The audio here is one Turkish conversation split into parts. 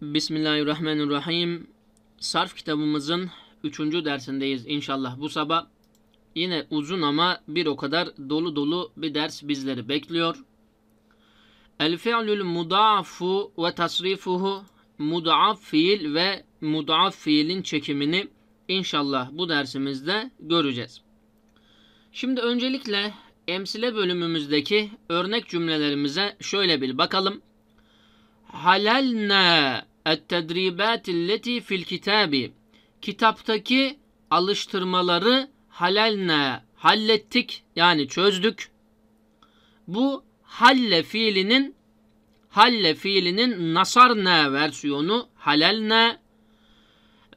Bismillahirrahmanirrahim. Sarf kitabımızın 3. dersindeyiz inşallah bu sabah. Yine uzun ama bir o kadar dolu dolu bir ders bizleri bekliyor. El fi'lül mudafu ve tasrifuhu mudaf fiil ve mudaf fiilin çekimini inşallah bu dersimizde göreceğiz. Şimdi öncelikle emsile bölümümüzdeki örnek cümlelerimize şöyle bir bakalım halalna et-tedribat illeti fil kitabi. Kitaptaki alıştırmaları halalna hallettik yani çözdük. Bu halle fiilinin halle fiilinin nasarna versiyonu halalna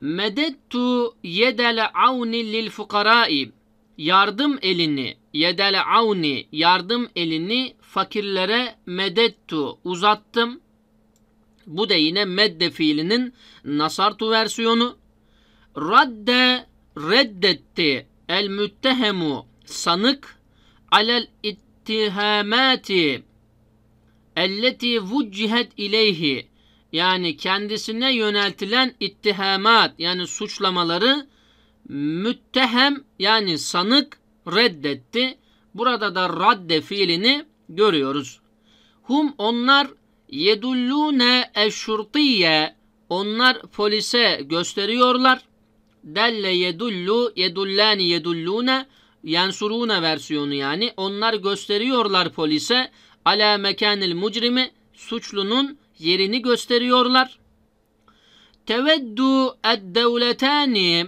medettu yedel avni lil fukarai yardım elini yedel avni yardım elini fakirlere medettu uzattım bu da yine medde fiilinin nasartu versiyonu. Radde reddetti el müttehemu sanık alel ittihamati elleti vuccihet ileyhi yani kendisine yöneltilen ittihamat yani suçlamaları müttehem yani sanık reddetti. Burada da radde fiilini görüyoruz. Hum onlar Yedullune eşşurtiye onlar polise gösteriyorlar. Delle yedullu yedullani yedullune yansuruna versiyonu yani. Onlar gösteriyorlar polise ala mekanil mucrimi suçlunun yerini gösteriyorlar. Teveddu eddevletani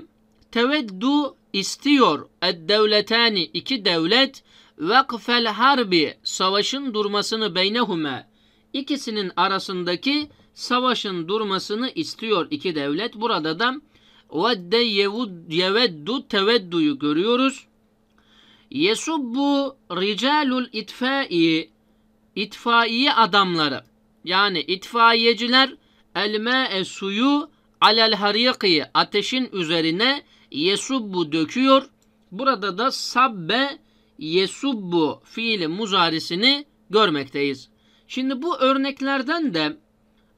teveddu istiyor eddevletani iki devlet vakfel harbi savaşın durmasını beynehume ikisinin arasındaki savaşın durmasını istiyor iki devlet. Burada da vedde yeveddu tevedduyu görüyoruz. Yesubbu ricalul itfai itfaiye adamları yani itfaiyeciler elme suyu alel hariki ateşin üzerine yesubbu döküyor. Burada da sabbe yesubbu fiili muzarisini görmekteyiz. Şimdi bu örneklerden de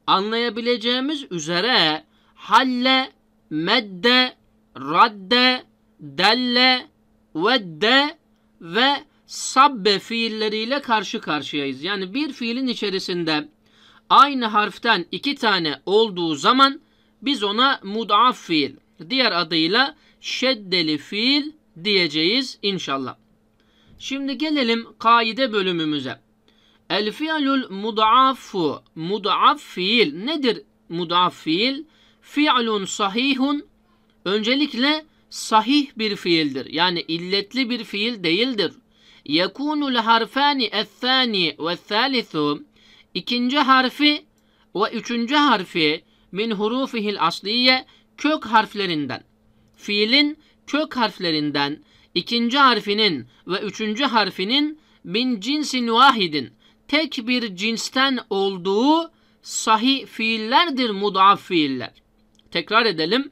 anlayabileceğimiz üzere halle, medde, radde, delle, vedde ve sabbe fiilleriyle karşı karşıyayız. Yani bir fiilin içerisinde aynı harften iki tane olduğu zaman biz ona mudaf fiil, diğer adıyla şeddeli fiil diyeceğiz inşallah. Şimdi gelelim kaide bölümümüze. El fi'lul mud'afu. Mud'af fiil. Nedir mud'af fiil? Fi'lun sahihun. Öncelikle sahih bir fiildir. Yani illetli bir fiil değildir. Yekunul harfani ethani ve thalithu. ikinci harfi ve üçüncü harfi min hurufihil asliye kök harflerinden. Fiilin kök harflerinden ikinci harfinin ve üçüncü harfinin bin cinsin vahidin tek bir cinsten olduğu sahih fiillerdir mudaf fiiller. Tekrar edelim.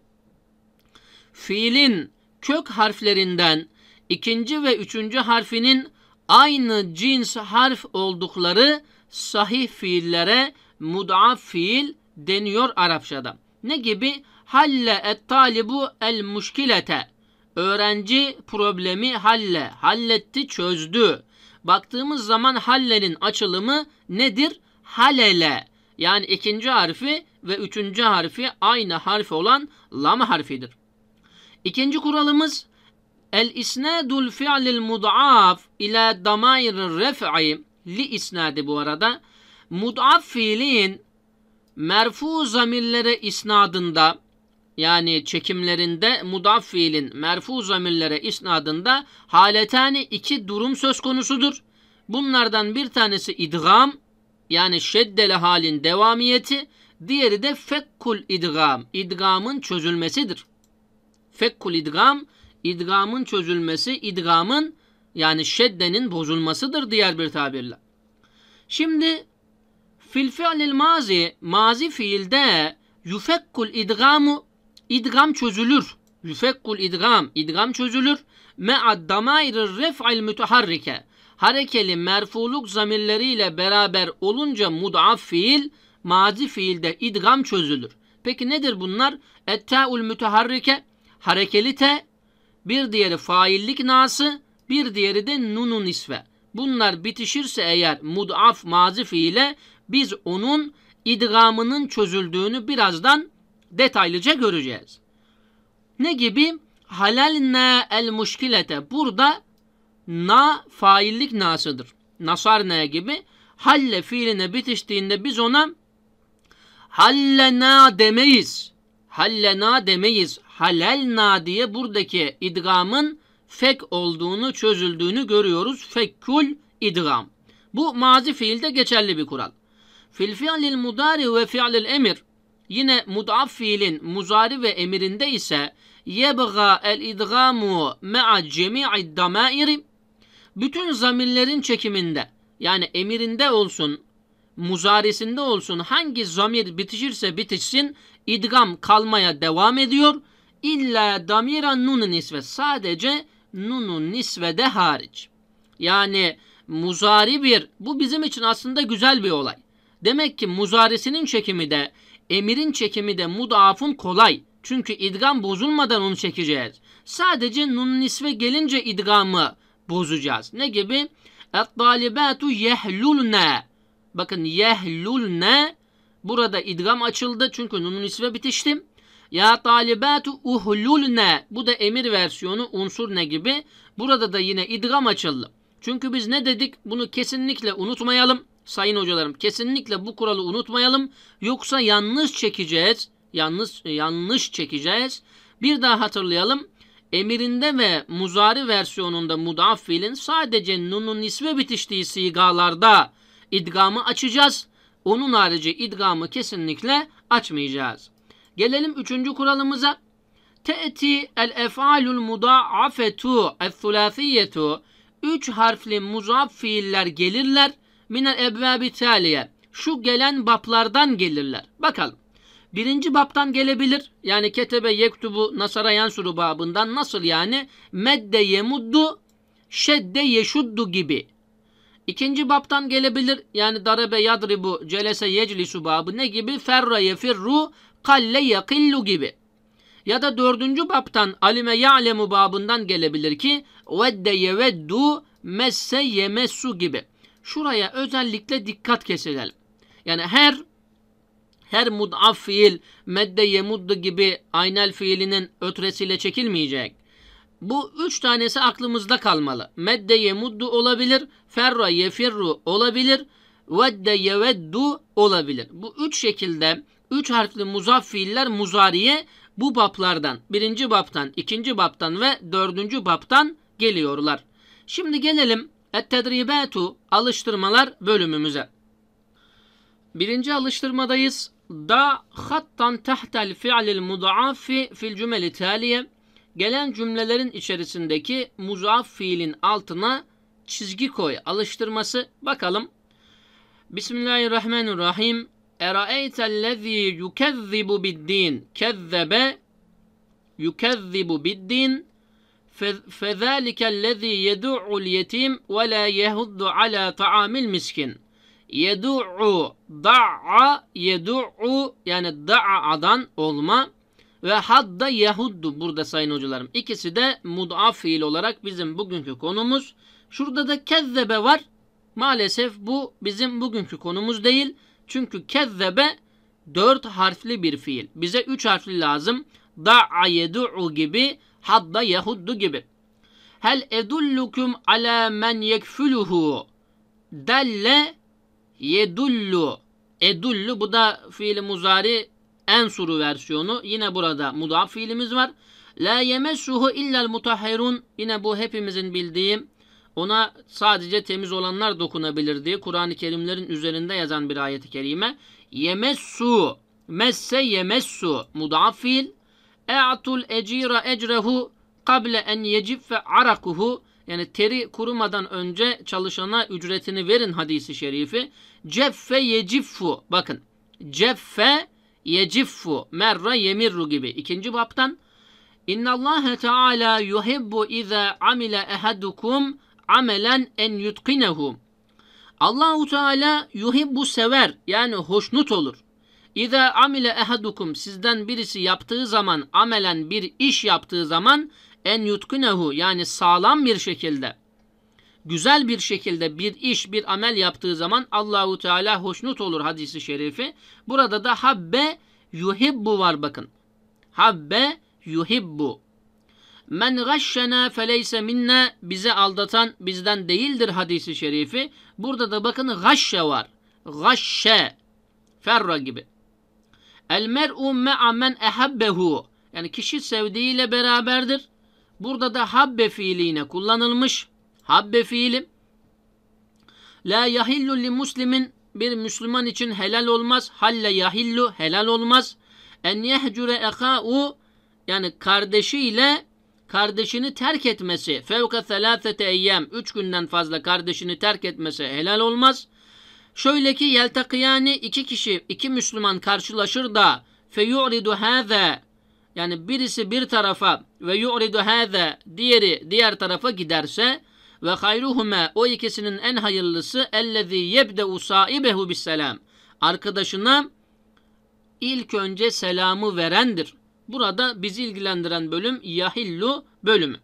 Fiilin kök harflerinden ikinci ve üçüncü harfinin aynı cins harf oldukları sahih fiillere mudaf fiil deniyor Arapçada. Ne gibi? Halle et talibu el muşkilete. Öğrenci problemi halle, halletti, çözdü. Baktığımız zaman hallenin açılımı nedir? Halele. Yani ikinci harfi ve üçüncü harfi aynı harf olan lam harfidir. İkinci kuralımız el isnadul fi'lil mud'af ila damair ref'i li isnadi bu arada mud'af fiilin merfu zamirlere isnadında yani çekimlerinde mudaf fiilin merfu zamirlere isnadında haletani iki durum söz konusudur. Bunlardan bir tanesi idgam yani şeddeli halin devamiyeti, diğeri de fekkul idgam, idgamın çözülmesidir. Fekkul idgam, idgamın çözülmesi, idgamın yani şeddenin bozulmasıdır diğer bir tabirle. Şimdi fil fi'lil mazi, mazi fiilde yufekkul idgamu İdgam çözülür. Yüfekkul idgam. İdgam çözülür. Me'ad damairir ref'il müteharrike. Harekeli merfuluk zamirleriyle beraber olunca mudaf fiil, mazi fiilde idgam çözülür. Peki nedir bunlar? Etta'ul müteharrike. Harekeli te. Bir diğeri faillik nası. Bir diğeri de nunun isve. Bunlar bitişirse eğer mudaf mazi fiile biz onun idgamının çözüldüğünü birazdan detaylıca göreceğiz. Ne gibi? Halalne el muşkilete. Burada na faillik nasıdır. Nasar ne gibi. Halle fiiline bitiştiğinde biz ona hallena demeyiz. Hallena demeyiz. Halelna diye buradaki idgamın fek olduğunu, çözüldüğünü görüyoruz. Fekkul idgam. Bu mazi fiilde geçerli bir kural. Fil fi'lil mudari ve fi'lil emir. Yine mudaf fiilin muzari ve emirinde ise yebga el idgamu ma'a cemi'i damairi bütün zamirlerin çekiminde yani emirinde olsun muzarisinde olsun hangi zamir bitişirse bitişsin idgam kalmaya devam ediyor. illa damira nunu nisve sadece nunu nisvede hariç. Yani muzari bir bu bizim için aslında güzel bir olay. Demek ki muzarisinin çekimi de Emirin çekimi de mudafun kolay. Çünkü idgam bozulmadan onu çekeceğiz. Sadece nun nisve gelince idgamı bozacağız. Ne gibi? Et-talibatu yehlulne. Bakın yehlulne. Burada idgam açıldı çünkü nun nisve bitiştim. Ya talibatu uhlulne. Bu da emir versiyonu unsur ne gibi. Burada da yine idgam açıldı. Çünkü biz ne dedik? Bunu kesinlikle unutmayalım sayın hocalarım kesinlikle bu kuralı unutmayalım. Yoksa yanlış çekeceğiz. Yanlış e, yanlış çekeceğiz. Bir daha hatırlayalım. Emirinde ve muzari versiyonunda mudafilin sadece nunun isme bitiştiği sigalarda idgamı açacağız. Onun harici idgamı kesinlikle açmayacağız. Gelelim üçüncü kuralımıza. Te'ti el ef'alul muda'afetu el thulathiyetu. Üç harfli muzaf fiiller gelirler minel ebvâbi tâliye. Şu gelen baplardan gelirler. Bakalım. Birinci baptan gelebilir. Yani ketebe yektubu nasara yansuru babından nasıl yani? Medde yemuddu, şedde yeşuddu gibi. İkinci baptan gelebilir. Yani darabe yadribu, celese yeclisu babı ne gibi? Ferra yefirru, kalle yakillu gibi. Ya da dördüncü baptan alime ya'lemu babından gelebilir ki vedde yeveddu messe yemessu gibi. Şuraya özellikle dikkat keselim. Yani her her mud'af fiil medde yemuddu gibi aynel fiilinin ötresiyle çekilmeyecek. Bu üç tanesi aklımızda kalmalı. Medde yemuddu olabilir, ferra yefirru olabilir, vedde yeveddu olabilir. Bu üç şekilde üç harfli muzaf fiiller muzariye bu baplardan, birinci baptan, ikinci baptan ve dördüncü baptan geliyorlar. Şimdi gelelim Et-tedribatu alıştırmalar bölümümüze. Birinci alıştırmadayız. Da hattan tahtel fi'lil mudaafi fil cümleli taliye. Gelen cümlelerin içerisindeki muzaaf fiilin altına çizgi koy alıştırması. Bakalım. Bismillahirrahmanirrahim. Eraeytellezî yukezzibu biddin. Kezzebe yukezzibu biddin. فَذَٰلِكَ الَّذ۪ي يَدُعُ الْيَتِيمِ وَلَا يَهُدُّ عَلَى طَعَامِ الْمِسْكِنِ Yedu'u da'a yedu'u yani da'adan olma ve hadda yahuddu burada sayın hocalarım. İkisi de mud'a fiil olarak bizim bugünkü konumuz. Şurada da kezzebe var. Maalesef bu bizim bugünkü konumuz değil. Çünkü kezzebe dört harfli bir fiil. Bize üç harfli lazım. Da'a yedu'u gibi hadda yahuddu gibi. Hel edullukum ala men yekfuluhu delle yedullu edullu bu da fiili muzari ensuru versiyonu. Yine burada mudaf fiilimiz var. La yemessuhu illel mutahhirun. Yine bu hepimizin bildiği ona sadece temiz olanlar dokunabilir diye Kur'an-ı Kerimlerin üzerinde yazan bir ayet-i kerime. Yemessu. Messe yemessu. Mudaf fiil. E'atul ecira ecrehu kable en yecif ve arakuhu yani teri kurumadan önce çalışana ücretini verin hadisi şerifi. Ceffe yeciffu. Bakın. Ceffe yeciffu. Merra yemirru gibi. İkinci baptan. İnnallâhe Teala yuhibbu izâ amile ehadukum amelen en yutkinehu. Allahu Teala yuhibbu sever yani hoşnut olur. İza amile ehadukum sizden birisi yaptığı zaman amelen bir iş yaptığı zaman en yutkunehu yani sağlam bir şekilde güzel bir şekilde bir iş bir amel yaptığı zaman Allahu Teala hoşnut olur hadisi şerifi. Burada da habbe yuhibbu var bakın. Habbe yuhibbu. Men gashşena feleyse minna bize aldatan bizden değildir hadisi şerifi. Burada da bakın gashşe var. Gashşe. Ferra gibi. El mer'u me'a men ehabbehu. Yani kişi sevdiğiyle beraberdir. Burada da habbe fiiliğine kullanılmış. Habbe fiili. La yahillu li muslimin bir Müslüman için helal olmaz. Halle yahillu helal olmaz. En yehcure eka'u yani kardeşiyle kardeşini terk etmesi fevka selâfete eyyem üç günden fazla kardeşini terk etmesi helal olmaz. Şöyle ki yeltakiyani iki kişi, iki Müslüman karşılaşır da feyuridu hâze yani birisi bir tarafa ve yuridu hâze diğeri diğer tarafa giderse ve hayruhume o ikisinin en hayırlısı ellezî yebde usaibehu bisselam. Arkadaşına ilk önce selamı verendir. Burada bizi ilgilendiren bölüm yahillu bölümü.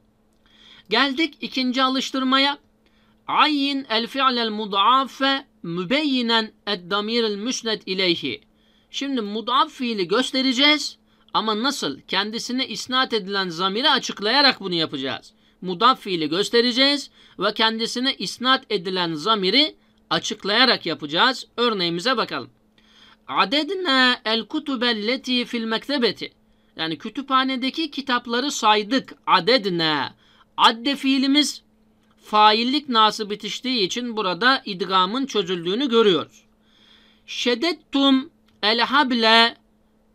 Geldik ikinci alıştırmaya. ayin el fi'lel mudafe mübeyyinen eddamiril müsned ileyhi. Şimdi mudaf fiili göstereceğiz ama nasıl? Kendisine isnat edilen zamiri açıklayarak bunu yapacağız. Mudaf fiili göstereceğiz ve kendisine isnat edilen zamiri açıklayarak yapacağız. Örneğimize bakalım. Adedna el kutubelleti fil mektebeti. Yani kütüphanedeki kitapları saydık. Adedna. Adde fiilimiz faillik nası bitiştiği için burada idgamın çözüldüğünü görüyoruz. Şedettum el hable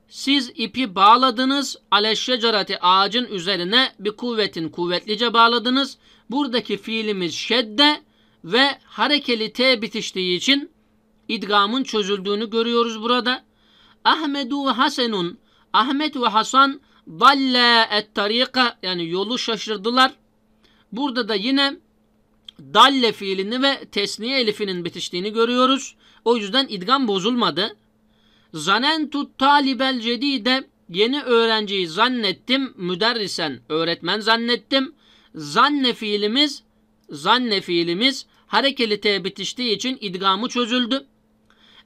siz ipi bağladınız aleşşecerati ağacın üzerine bir kuvvetin kuvvetlice bağladınız. Buradaki fiilimiz şedde ve harekeli t bitiştiği için idgamın çözüldüğünü görüyoruz burada. Ahmedu ve Hasenun Ahmet ve Hasan dalle et tarika yani yolu şaşırdılar. Burada da yine dalle fiilini ve tesniye elifinin bitiştiğini görüyoruz. O yüzden idgam bozulmadı. Zanentu talibel cedide yeni öğrenciyi zannettim müderrisen öğretmen zannettim. Zanne fiilimiz zanne fiilimiz harekeli te bitiştiği için idgamı çözüldü.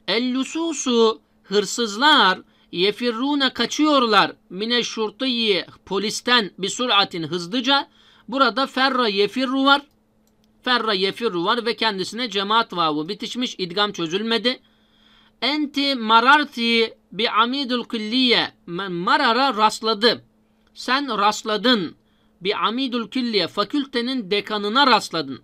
Ellususu hırsızlar yefirrune kaçıyorlar mine şurtiyi polisten bir süratin hızlıca. Burada ferra yefirru var. Ferra yefirru var ve kendisine cemaat vavu bitişmiş. idgam çözülmedi. Enti mararti bi amidul külliye. Marara rastladı. Sen rastladın. Bi amidul külliye. Fakültenin dekanına rastladın.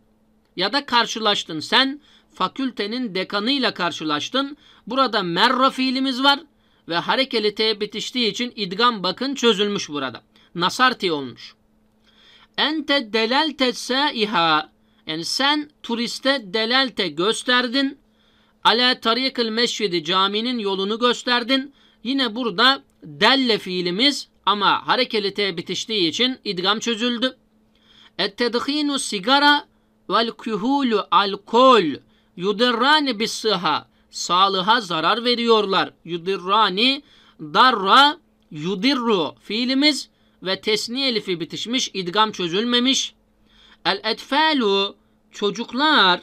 Ya da karşılaştın. Sen fakültenin dekanıyla karşılaştın. Burada merra fiilimiz var ve harekeli te bitiştiği için idgam bakın çözülmüş burada. Nasarti olmuş. Ente delalte saiha yani sen turiste delalte gösterdin. Ala tarikil meşvidi caminin yolunu gösterdin. Yine burada delle fiilimiz ama harekeli te bitiştiği için idgam çözüldü. Ettedhinu sigara vel kuhulu alkol yudirrani bis sıha sağlığa zarar veriyorlar. Yudirrani darra yudirru fiilimiz ve tesni elifi bitişmiş idgam çözülmemiş. El etfalu çocuklar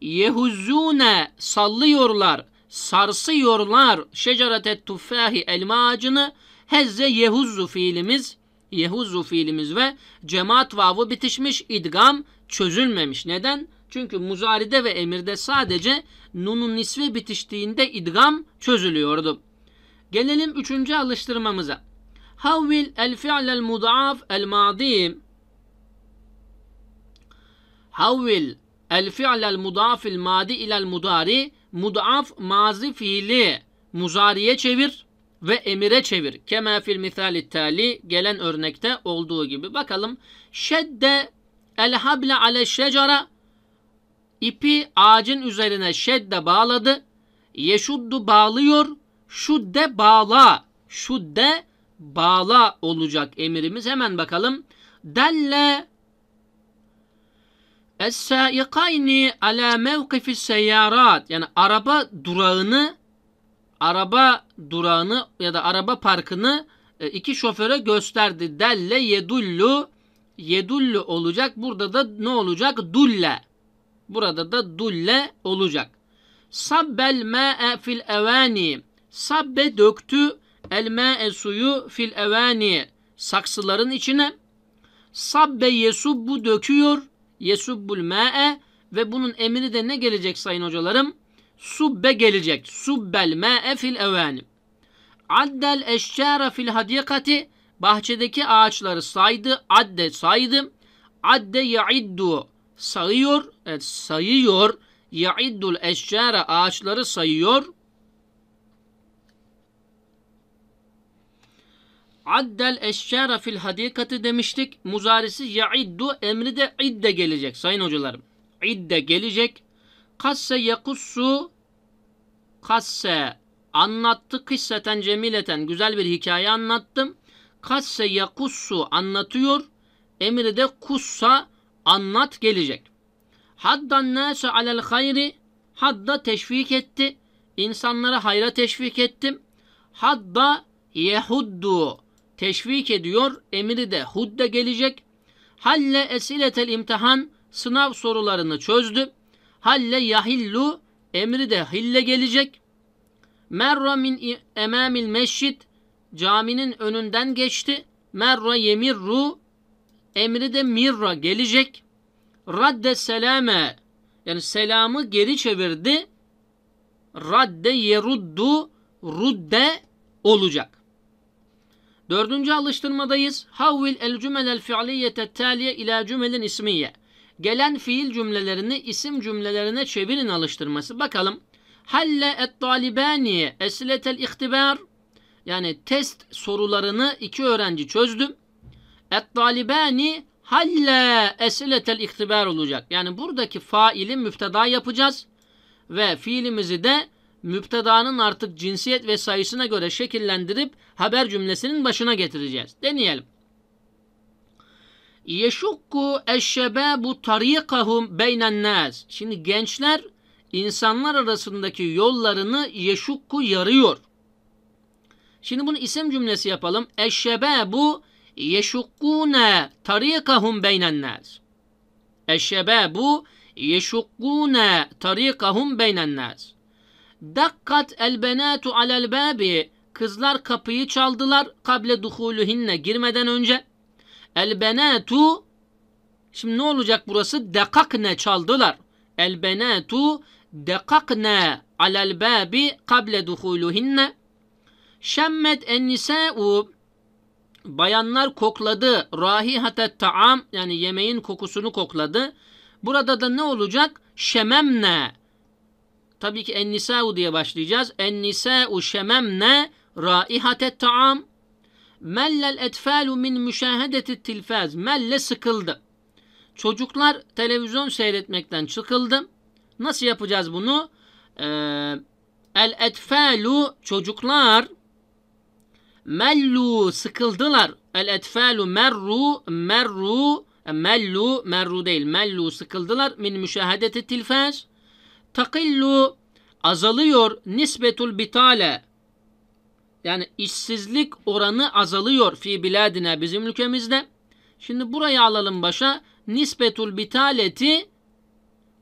yehuzune sallıyorlar, sarsıyorlar şeceratet tuffahi elma ağacını. Hezze yehuzzu fiilimiz, yehuzzu fiilimiz ve cemaat vavu bitişmiş idgam çözülmemiş. Neden? Çünkü muzaride ve emirde sadece nunun nisve bitiştiğinde idgam çözülüyordu. Gelelim üçüncü alıştırmamıza. Havvil el fi'lel mudaf el madim Havvil el fi'lel mudafil madi ilel mudari mudaf mazi fiili muzariye çevir ve emire çevir. Kema fil misali tali gelen örnekte olduğu gibi. Bakalım. Şedde el hable ale şecara ipi ağacın üzerine şedde bağladı. Yeşuddu bağlıyor. Şudde bağla. Şudde bağla olacak emirimiz. Hemen bakalım. Delle Es-sâikayni alâ mevkifis seyyarat. Yani araba durağını araba durağını ya da araba parkını e, iki şoföre gösterdi. Delle yedullu yedullu olacak. Burada da ne olacak? Dulle. Burada da dulle olacak. Sabbel ma'e fil evani. Sabbe döktü el ma'e suyu fil evani. Saksıların içine. Sabbe bu döküyor. Yesubbul ma'e ve bunun emri de ne gelecek sayın hocalarım? Subbe gelecek. Subbel ma'e fil evanim. Addel eşşâre fil hadikati bahçedeki ağaçları saydı. Adde saydı. Adde yaiddu sayıyor. Evet, sayıyor. Yaiddul eşşâre ağaçları sayıyor. Addel eşşara fil hadikati demiştik. Muzarisi yaiddu emri de idde gelecek sayın hocalarım. İdde gelecek. Kasse yakussu kasse anlattı kısseten cemileten güzel bir hikaye anlattım. Kasse yakussu anlatıyor. Emri de kussa anlat gelecek. Haddan nase alel hayri hadda teşvik etti. İnsanlara hayra teşvik ettim. Hadda yehuddu teşvik ediyor. Emri de hudde gelecek. Halle esiletel imtihan sınav sorularını çözdü. Halle yahillu emri de hille gelecek. Merra min emamil meşşid caminin önünden geçti. Merra yemirru emri de mirra gelecek. Radde selame yani selamı geri çevirdi. Radde yeruddu rudde olacak. Dördüncü alıştırmadayız. Havvil el cümelel fi'liyete taliye ila cümelin ismiye. Gelen fiil cümlelerini isim cümlelerine çevirin alıştırması. Bakalım. Halle et talibani esletel ihtibar. Yani test sorularını iki öğrenci çözdü. Et talibani halle esletel ihtibar olacak. Yani buradaki faili müfteda yapacağız. Ve fiilimizi de müptedanın artık cinsiyet ve sayısına göre şekillendirip haber cümlesinin başına getireceğiz. Deneyelim. Yeşukku eşşebâbu tarikahum beynen nâz. Şimdi gençler insanlar arasındaki yollarını yeşukku yarıyor. Şimdi bunu isim cümlesi yapalım. Eşşebâbu yeşukkûne tarikahum beynen nâz. Eşşebâbu yeşukkûne tarikahum beynen nâz. Dakkat el benatu alel babi. Kızlar kapıyı çaldılar. Kable duhuluhinne girmeden önce. El benatu Şimdi ne olacak burası? Dekakne çaldılar. El benatu dekakne alel babi kable duhuluhinne. Şemmet en nisa'u bayanlar kokladı. Rahihate ta'am yani yemeğin kokusunu kokladı. Burada da ne olacak? Şememne Tabii ki ennisa'u diye başlayacağız. Ennisa'u şememne raihatet ta'am. Mellel etfalu min müşahedeti tilfaz. Melle sıkıldı. Çocuklar televizyon seyretmekten çıkıldı. Nasıl yapacağız bunu? Ee, el etfalu çocuklar mellu sıkıldılar. El etfalu merru merru e, mellu merru değil mellu sıkıldılar min müşahedeti tilfaz takillu azalıyor nisbetul bitale yani işsizlik oranı azalıyor fi biladine bizim ülkemizde. Şimdi burayı alalım başa. Nisbetul bitaleti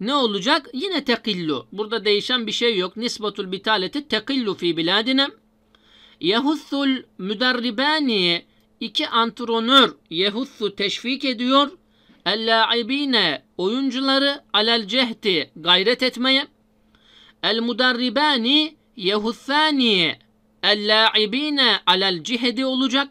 ne olacak? Yine tekillu. Burada değişen bir şey yok. Nisbetul bitaleti tekillu fi biladine. Yehussul müderribani iki antrenör Yehussu teşvik ediyor. El-la'ibine oyuncuları alel cehdi gayret etmeye. El-mudarribani yehussani el-la'ibine alel cihdi olacak.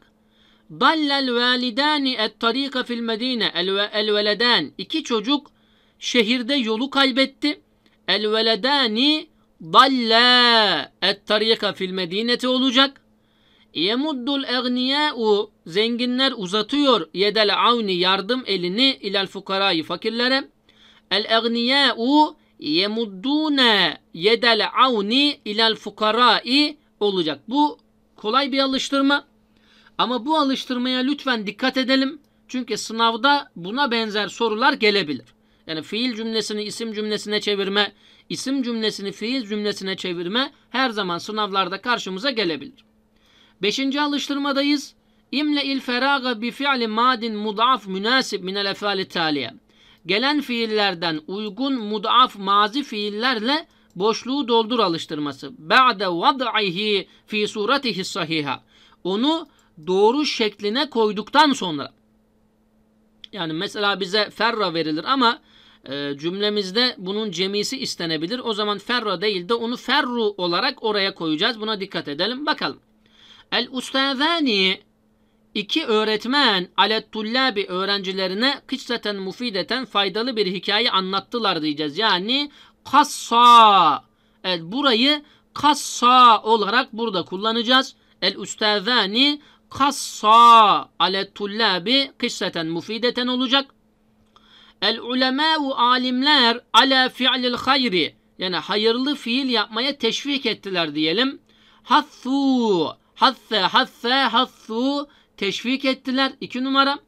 Dallel validani et tarika fil medine el veledan iki çocuk şehirde yolu kaybetti. El veledani dalla et tarika fil medineti olacak. Yemuddul egniyâ'u zenginler uzatıyor yedel avni yardım elini ilal fukarayı fakirlere. El egniyâ'u yemuddûne yedel avni ilal fukarayı olacak. Bu kolay bir alıştırma. Ama bu alıştırmaya lütfen dikkat edelim. Çünkü sınavda buna benzer sorular gelebilir. Yani fiil cümlesini isim cümlesine çevirme, isim cümlesini fiil cümlesine çevirme her zaman sınavlarda karşımıza gelebilir. Beşinci alıştırmadayız. İmle il feraga bi fi'li madin mudaf münasip minel efali taliye. Gelen fiillerden uygun mudaf mazi fiillerle boşluğu doldur alıştırması. Ba'de vad'ihi fi suratihi sahiha. Onu doğru şekline koyduktan sonra. Yani mesela bize ferra verilir ama e, cümlemizde bunun cemisi istenebilir. O zaman ferra değil de onu ferru olarak oraya koyacağız. Buna dikkat edelim. Bakalım. El ustazani iki öğretmen alet tullabi öğrencilerine kıçreten mufideten faydalı bir hikaye anlattılar diyeceğiz. Yani kassa. Evet burayı kassa olarak burada kullanacağız. El ustazani kassa alet tullabi kıçreten mufideten olacak. El u alimler ala fi'lil hayri yani hayırlı fiil yapmaya teşvik ettiler diyelim. Hathu Hasse, hasse, hassu teşvik ettiler. İki numara.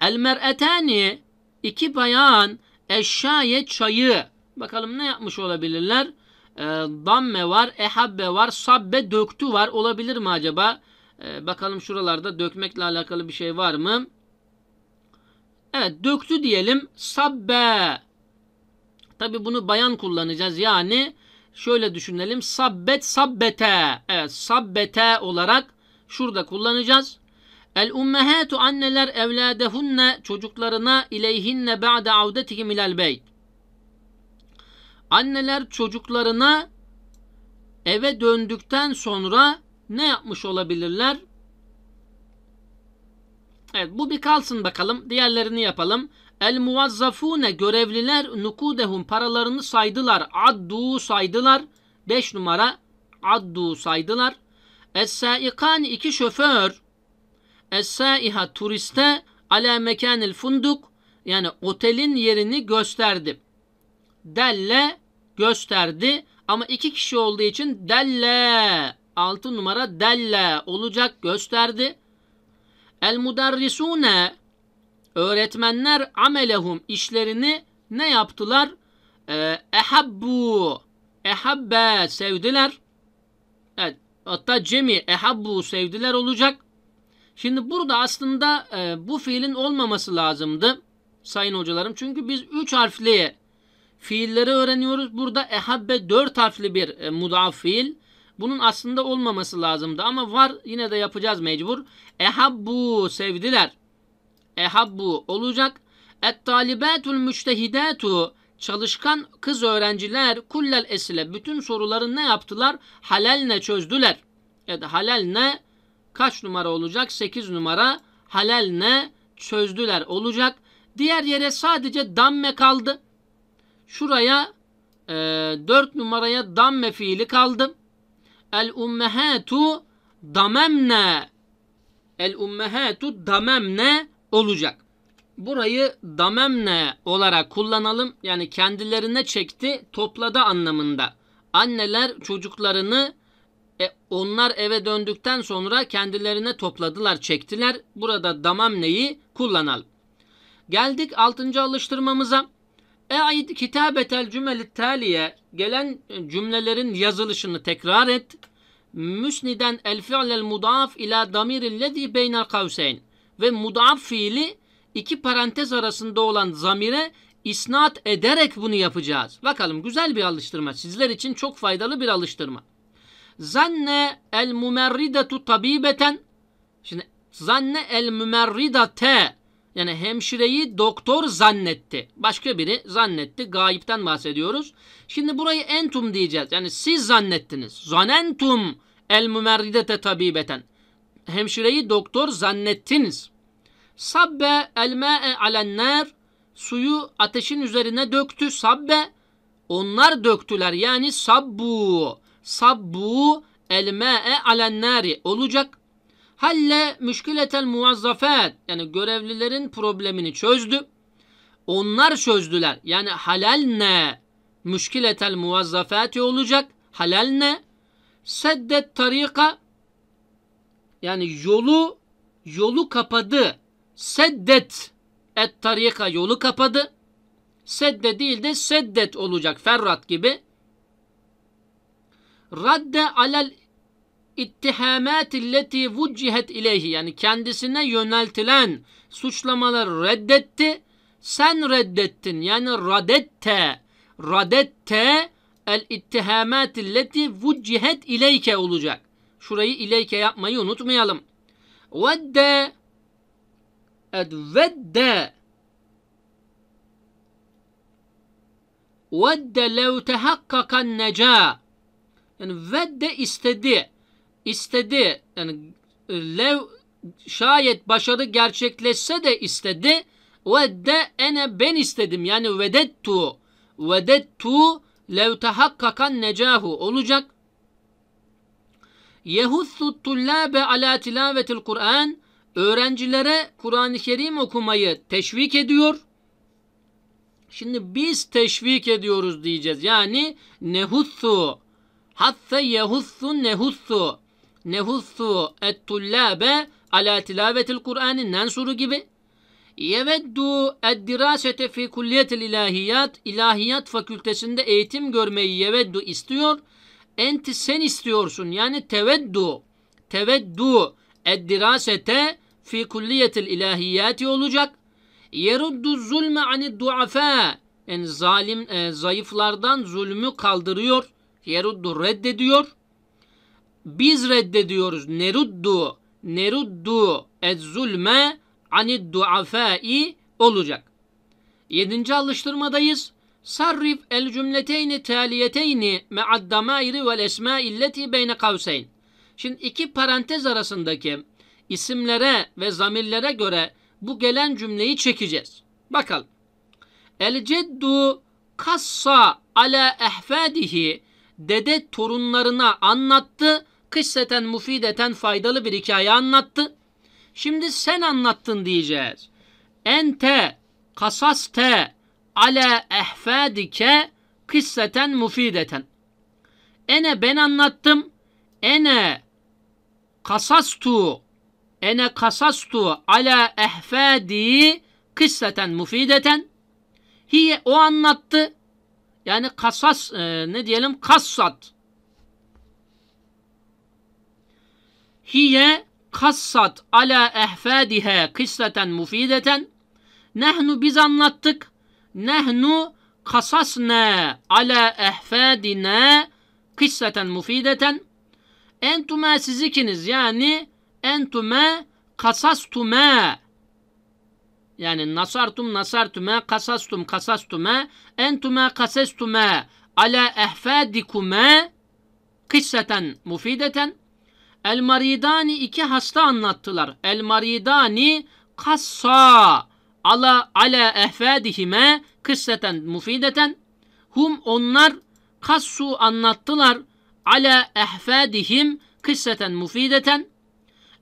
El mer'etani iki bayan eşşaye çayı. Bakalım ne yapmış olabilirler? E, damme var, ehabbe var, sabbe döktü var. Olabilir mi acaba? E, bakalım şuralarda dökmekle alakalı bir şey var mı? Evet döktü diyelim. Sabbe. Tabi bunu bayan kullanacağız. Yani şöyle düşünelim. Sabbet sabbete. Evet sabbete olarak şurada kullanacağız. El ummehatu anneler evladehunne çocuklarına ileyhinne ba'de avdetihim ilel beyt. Anneler çocuklarına eve döndükten sonra ne yapmış olabilirler? Evet bu bir kalsın bakalım. Diğerlerini yapalım. El muvazzafune görevliler nukudehum paralarını saydılar. Addu saydılar. 5 numara addu saydılar. Es-saikan iki şoför. Es-saiha turiste ala mekanil funduk yani otelin yerini gösterdi. Delle gösterdi ama iki kişi olduğu için delle 6 numara delle olacak gösterdi. El mudarrisune Öğretmenler amelehum işlerini ne yaptılar? Ee, ehabbu ehabbe sevdiler. Evet, hatta cemi ehabbu sevdiler olacak. Şimdi burada aslında e, bu fiilin olmaması lazımdı sayın hocalarım. Çünkü biz üç harfli fiilleri öğreniyoruz. Burada ehabbe dört harfli bir e, mudaf fiil. Bunun aslında olmaması lazımdı ama var yine de yapacağız mecbur. Ehabbu sevdiler ehabbu olacak. Et talibatul müştehidatu çalışkan kız öğrenciler kullel esile bütün soruları ne yaptılar? Halal ne çözdüler. Evet halal ne kaç numara olacak? 8 numara halal ne çözdüler olacak. Diğer yere sadece damme kaldı. Şuraya e, 4 numaraya damme fiili kaldı. El ummehatu damemne. El ummehatu damemne olacak. Burayı damemne olarak kullanalım. Yani kendilerine çekti topladı anlamında. Anneler çocuklarını e, onlar eve döndükten sonra kendilerine topladılar çektiler. Burada damemneyi kullanalım. Geldik 6. alıştırmamıza. E'id kitabetel cümeli taliye gelen cümlelerin yazılışını tekrar et. Müsniden el fi'lel mudaf ila damirillezî beynel kavseyn ve mudab fiili iki parantez arasında olan zamire isnat ederek bunu yapacağız. Bakalım güzel bir alıştırma. Sizler için çok faydalı bir alıştırma. Zanne el mumerridetu tabibeten Şimdi zanne el mümerridate yani hemşireyi doktor zannetti. Başka biri zannetti. Gayipten bahsediyoruz. Şimdi burayı entum diyeceğiz. Yani siz zannettiniz. Zanentum el mümerridete tabibeten hemşireyi doktor zannettiniz. Sabbe elma'e alenler suyu ateşin üzerine döktü. Sabbe onlar döktüler. Yani sabbu sabbu elma'e alennari olacak. Halle müşkiletel muazzafet yani görevlilerin problemini çözdü. Onlar çözdüler. Yani halal ne? Müşkiletel muvazzafati olacak. Halal ne? Seddet tarika yani yolu yolu kapadı. Seddet et tarika yolu kapadı. Sedde değil de seddet olacak ferrat gibi. Radde alel ittihamat illeti vucihet ileyhi yani kendisine yöneltilen suçlamaları reddetti. Sen reddettin yani radette radette el ittihamat illeti vucihet ileyke olacak. Şurayı ileyke yapmayı unutmayalım. Vedde edvedde vedde lev tehakkakan neca yani vedde istedi istedi yani lev şayet başarı gerçekleşse de istedi vedde ene ben istedim yani vedettu vedettu lev tehakkakan necahu olacak Yehussu tullabe ala tilavetil Kur'an öğrencilere Kur'an-ı Kerim okumayı teşvik ediyor. Şimdi biz teşvik ediyoruz diyeceğiz. Yani nehussu hatta yehussu nehussu nehussu et tullabe ala tilavetil Kur'an'ın nensuru gibi yeveddu eddirasete fi kulliyetil ilahiyat ilahiyat fakültesinde eğitim görmeyi yeveddu istiyor Enti sen istiyorsun. Yani teveddu. Teveddu. Eddirasete fi kulliyetil ilahiyati olacak. Yeruddu zulme ani duafe Yani zalim, e, zayıflardan zulmü kaldırıyor. Yeruddu reddediyor. Biz reddediyoruz. Neruddu. Neruddu ed zulme ani duafai olacak. Yedinci alıştırmadayız. Sarrif el cümleteyni taliyeteyni me'ad damayri vel illeti beyne kavseyn. Şimdi iki parantez arasındaki isimlere ve zamirlere göre bu gelen cümleyi çekeceğiz. Bakalım. El ceddu kassa ala ehfadihi dede torunlarına anlattı. Kısseten mufideten faydalı bir hikaye anlattı. Şimdi sen anlattın diyeceğiz. Ente kasaste ala ehfadike kısseten mufideten. Ene ben anlattım. Ene kasastu ene kasastu ala ehfadi kısseten mufideten. Hiye o anlattı. Yani kasas e, ne diyelim kassat. Hiye kassat ala ehfadihe kısseten mufideten. Nehnu biz anlattık nehnu kasasne ala ehfadine kısseten mufideten entume siz ikiniz yani entume kasastume yani nasartum nasartume kasastum kasastume entume kasestume ala ehfadikume kısseten mufideten El maridani iki hasta anlattılar. El maridani kassa ala ala ehfadihime kısseten mufideten hum onlar kassu anlattılar ala ehfadihim kısseten mufideten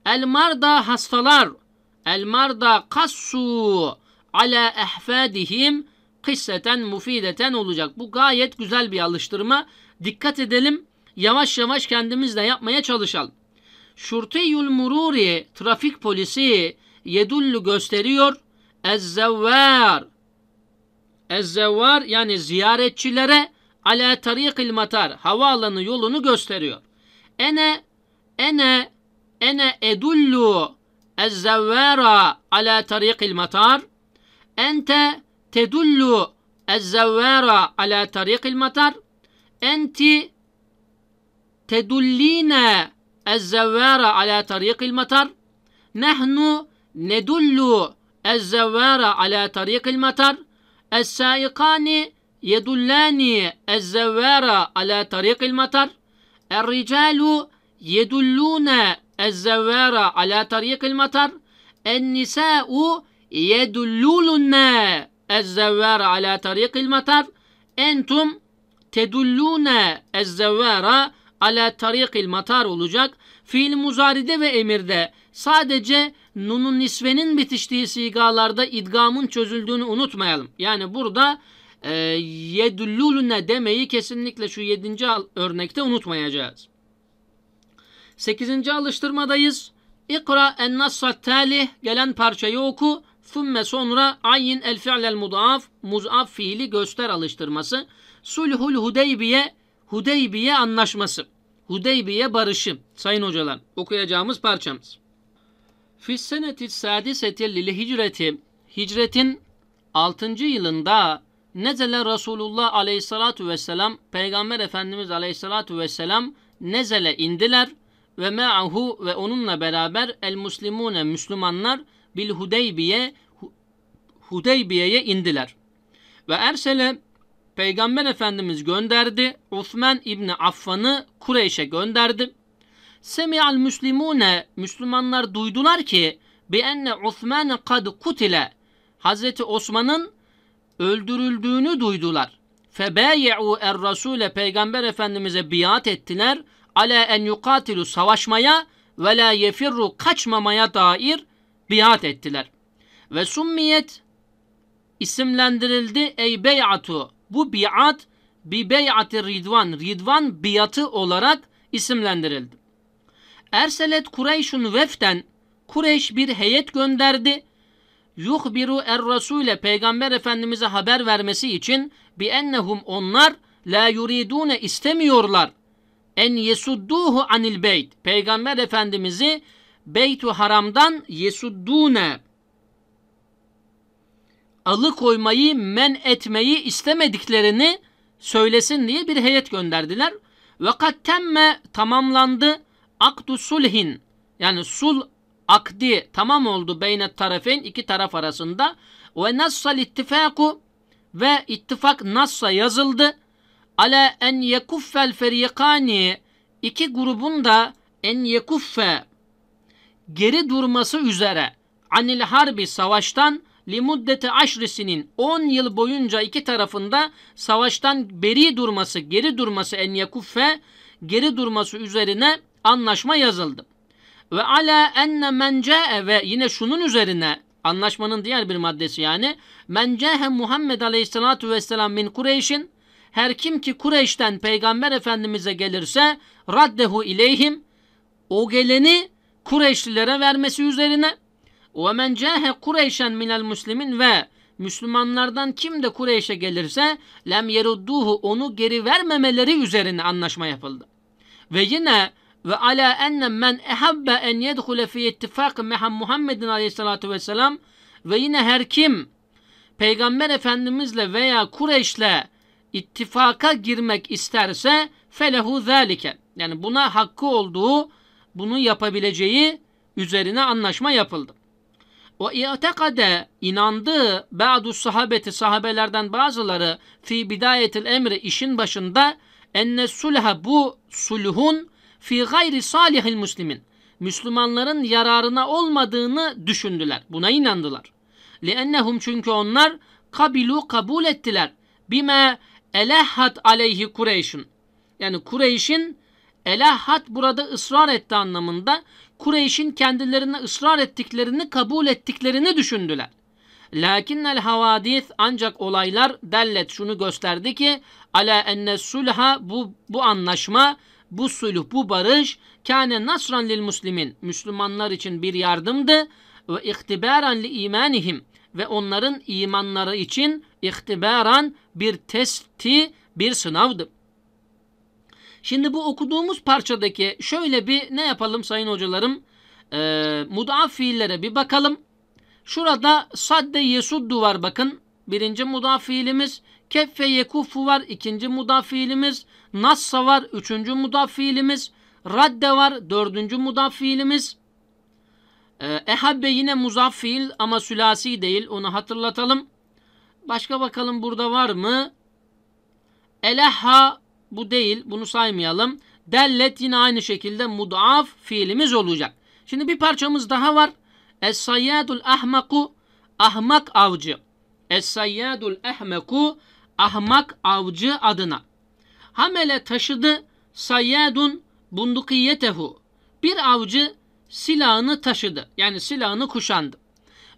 el marda hastalar el marda kassu ala ehfadihim kısseten mufideten olacak. Bu gayet güzel bir alıştırma. Dikkat edelim. Yavaş yavaş kendimizle yapmaya çalışalım. Şurtiyul mururi trafik polisi yedullu gösteriyor. Ezzevvar. Ezzevvar yani ziyaretçilere ala tarikil matar havaalanı yolunu gösteriyor. Ene ene ene edullu ezzevvara ala tarikil matar ente tedullu ezzevvara ala tarikil matar enti tedullina ezzevvara ala tarikil matar nehnu nedullu الزوارة على طريق المطر السائقان يدلان الزوارة على طريق المطر الرجال يدلون الزوارة على طريق المطر النساء يدلون الزوار على طريق المطر أنتم تدلون الزوار على طريق المطار olacak fiil muzaride ve emirde sadece nunun nisvenin bitiştiği sigalarda idgamın çözüldüğünü unutmayalım. Yani burada e, yedüllülüne demeyi kesinlikle şu yedinci örnekte unutmayacağız. Sekizinci alıştırmadayız. İkra en nassa talih gelen parçayı oku. Thumme sonra ayin el fi'lel mudaf, muzaf fiili göster alıştırması. Sulhul Hudeybiye Hudeybiye anlaşması. Hudeybiye Barışı sayın hocalar okuyacağımız parçamız. Fisseneti sadiseti lil hicreti hicretin 6. yılında Nezele Resulullah aleyhissalatu vesselam Peygamber Efendimiz aleyhissalatu vesselam Nezele indiler ve me'ahu ve onunla beraber el muslimune Müslümanlar bil Hudeybiye Hudeybiye'ye indiler. Ve Ersele Peygamber Efendimiz gönderdi. Osman İbni Affan'ı Kureyş'e gönderdi. Semi'al Müslimune Müslümanlar duydular ki bi enne Osman kad kutile Hazreti Osman'ın öldürüldüğünü duydular. Febeye'u er Rasule Peygamber Efendimiz'e biat ettiler. Ale en yukatilu savaşmaya ve la yefirru kaçmamaya dair biat ettiler. Ve summiyet isimlendirildi ey bey'atu bu biat bi beyati ridvan, ridvan biatı olarak isimlendirildi. Erselet Kureyş'un veften Kureyş bir heyet gönderdi. Yuhbiru er Rasule peygamber efendimize haber vermesi için bi ennehum onlar la yuridune istemiyorlar. En yesudduhu anil beyt. Peygamber efendimizi beytu haramdan yesuddune alıkoymayı, men etmeyi istemediklerini söylesin diye bir heyet gönderdiler. Ve kattemme tamamlandı akdu sulhin yani sul akdi tamam oldu beyne tarafın iki taraf arasında ve nassal ittifaku ve ittifak nassa yazıldı ale en yekuffel ferikani iki grubun da en yekuffe geri durması üzere anil harbi savaştan limuddete aşrisinin 10 yıl boyunca iki tarafında savaştan beri durması, geri durması en yakuffe geri durması üzerine anlaşma yazıldı. Ve ala enne mence'e ve yine şunun üzerine anlaşmanın diğer bir maddesi yani mence'e Muhammed aleyhissalatu vesselam min Kureyş'in her kim ki Kureyş'ten peygamber efendimize gelirse raddehu ileyhim o geleni Kureyşlilere vermesi üzerine وَمَنْ جَاهَ قُرَيْشًا مِنَ الْمُسْلِمِينَ ve Müslümanlardan kim de Kureyş'e gelirse lem yerudduhu onu geri vermemeleri üzerine anlaşma yapıldı. Ve yine ve ala enne men ehabbe en yedhule fi ittifak Muhammedin aleyhissalatu vesselam ve yine her kim Peygamber Efendimizle veya Kureyş'le ittifaka girmek isterse felehu zalike. Yani buna hakkı olduğu, bunu yapabileceği üzerine anlaşma yapıldı. O i'tekade inandı ba'du sahabeti sahabelerden bazıları fi bidayetil emri işin başında enne sulha bu sulhun fi gayri salihil muslimin. Müslümanların yararına olmadığını düşündüler. Buna inandılar. Liennehum çünkü onlar kabilu kabul ettiler. Bime elehhat aleyhi Kureyş'in. Yani Kureyş'in elehhat burada ısrar etti anlamında. Kureyş'in kendilerine ısrar ettiklerini kabul ettiklerini düşündüler. Lakin Lakinnel havadis ancak olaylar dellet şunu gösterdi ki ala enne sulha bu, bu anlaşma bu sulh bu barış kâne nasran lil muslimin Müslümanlar için bir yardımdı ve ihtibaren li imanihim ve onların imanları için ihtibaran bir testi bir sınavdı. Şimdi bu okuduğumuz parçadaki şöyle bir ne yapalım sayın hocalarım? Ee, mudaf fiillere bir bakalım. Şurada sadde yesuddu var bakın. Birinci mudaf fiilimiz. Keffe yekuffu var. ikinci mudaf fiilimiz. Nassa var. Üçüncü mudaf fiilimiz. Radde var. Dördüncü mudaf fiilimiz. Ee, ehabbe yine muzaf fiil ama sülasi değil. Onu hatırlatalım. Başka bakalım burada var mı? Eleha bu değil. Bunu saymayalım. Dellet yine aynı şekilde mudaf fiilimiz olacak. Şimdi bir parçamız daha var. Es-sayyadul ahmaku ahmak avcı. Es-sayyadul ahmaku ahmak avcı adına. Hamele taşıdı sayyadun bundukiyetehu. Bir avcı silahını taşıdı. Yani silahını kuşandı.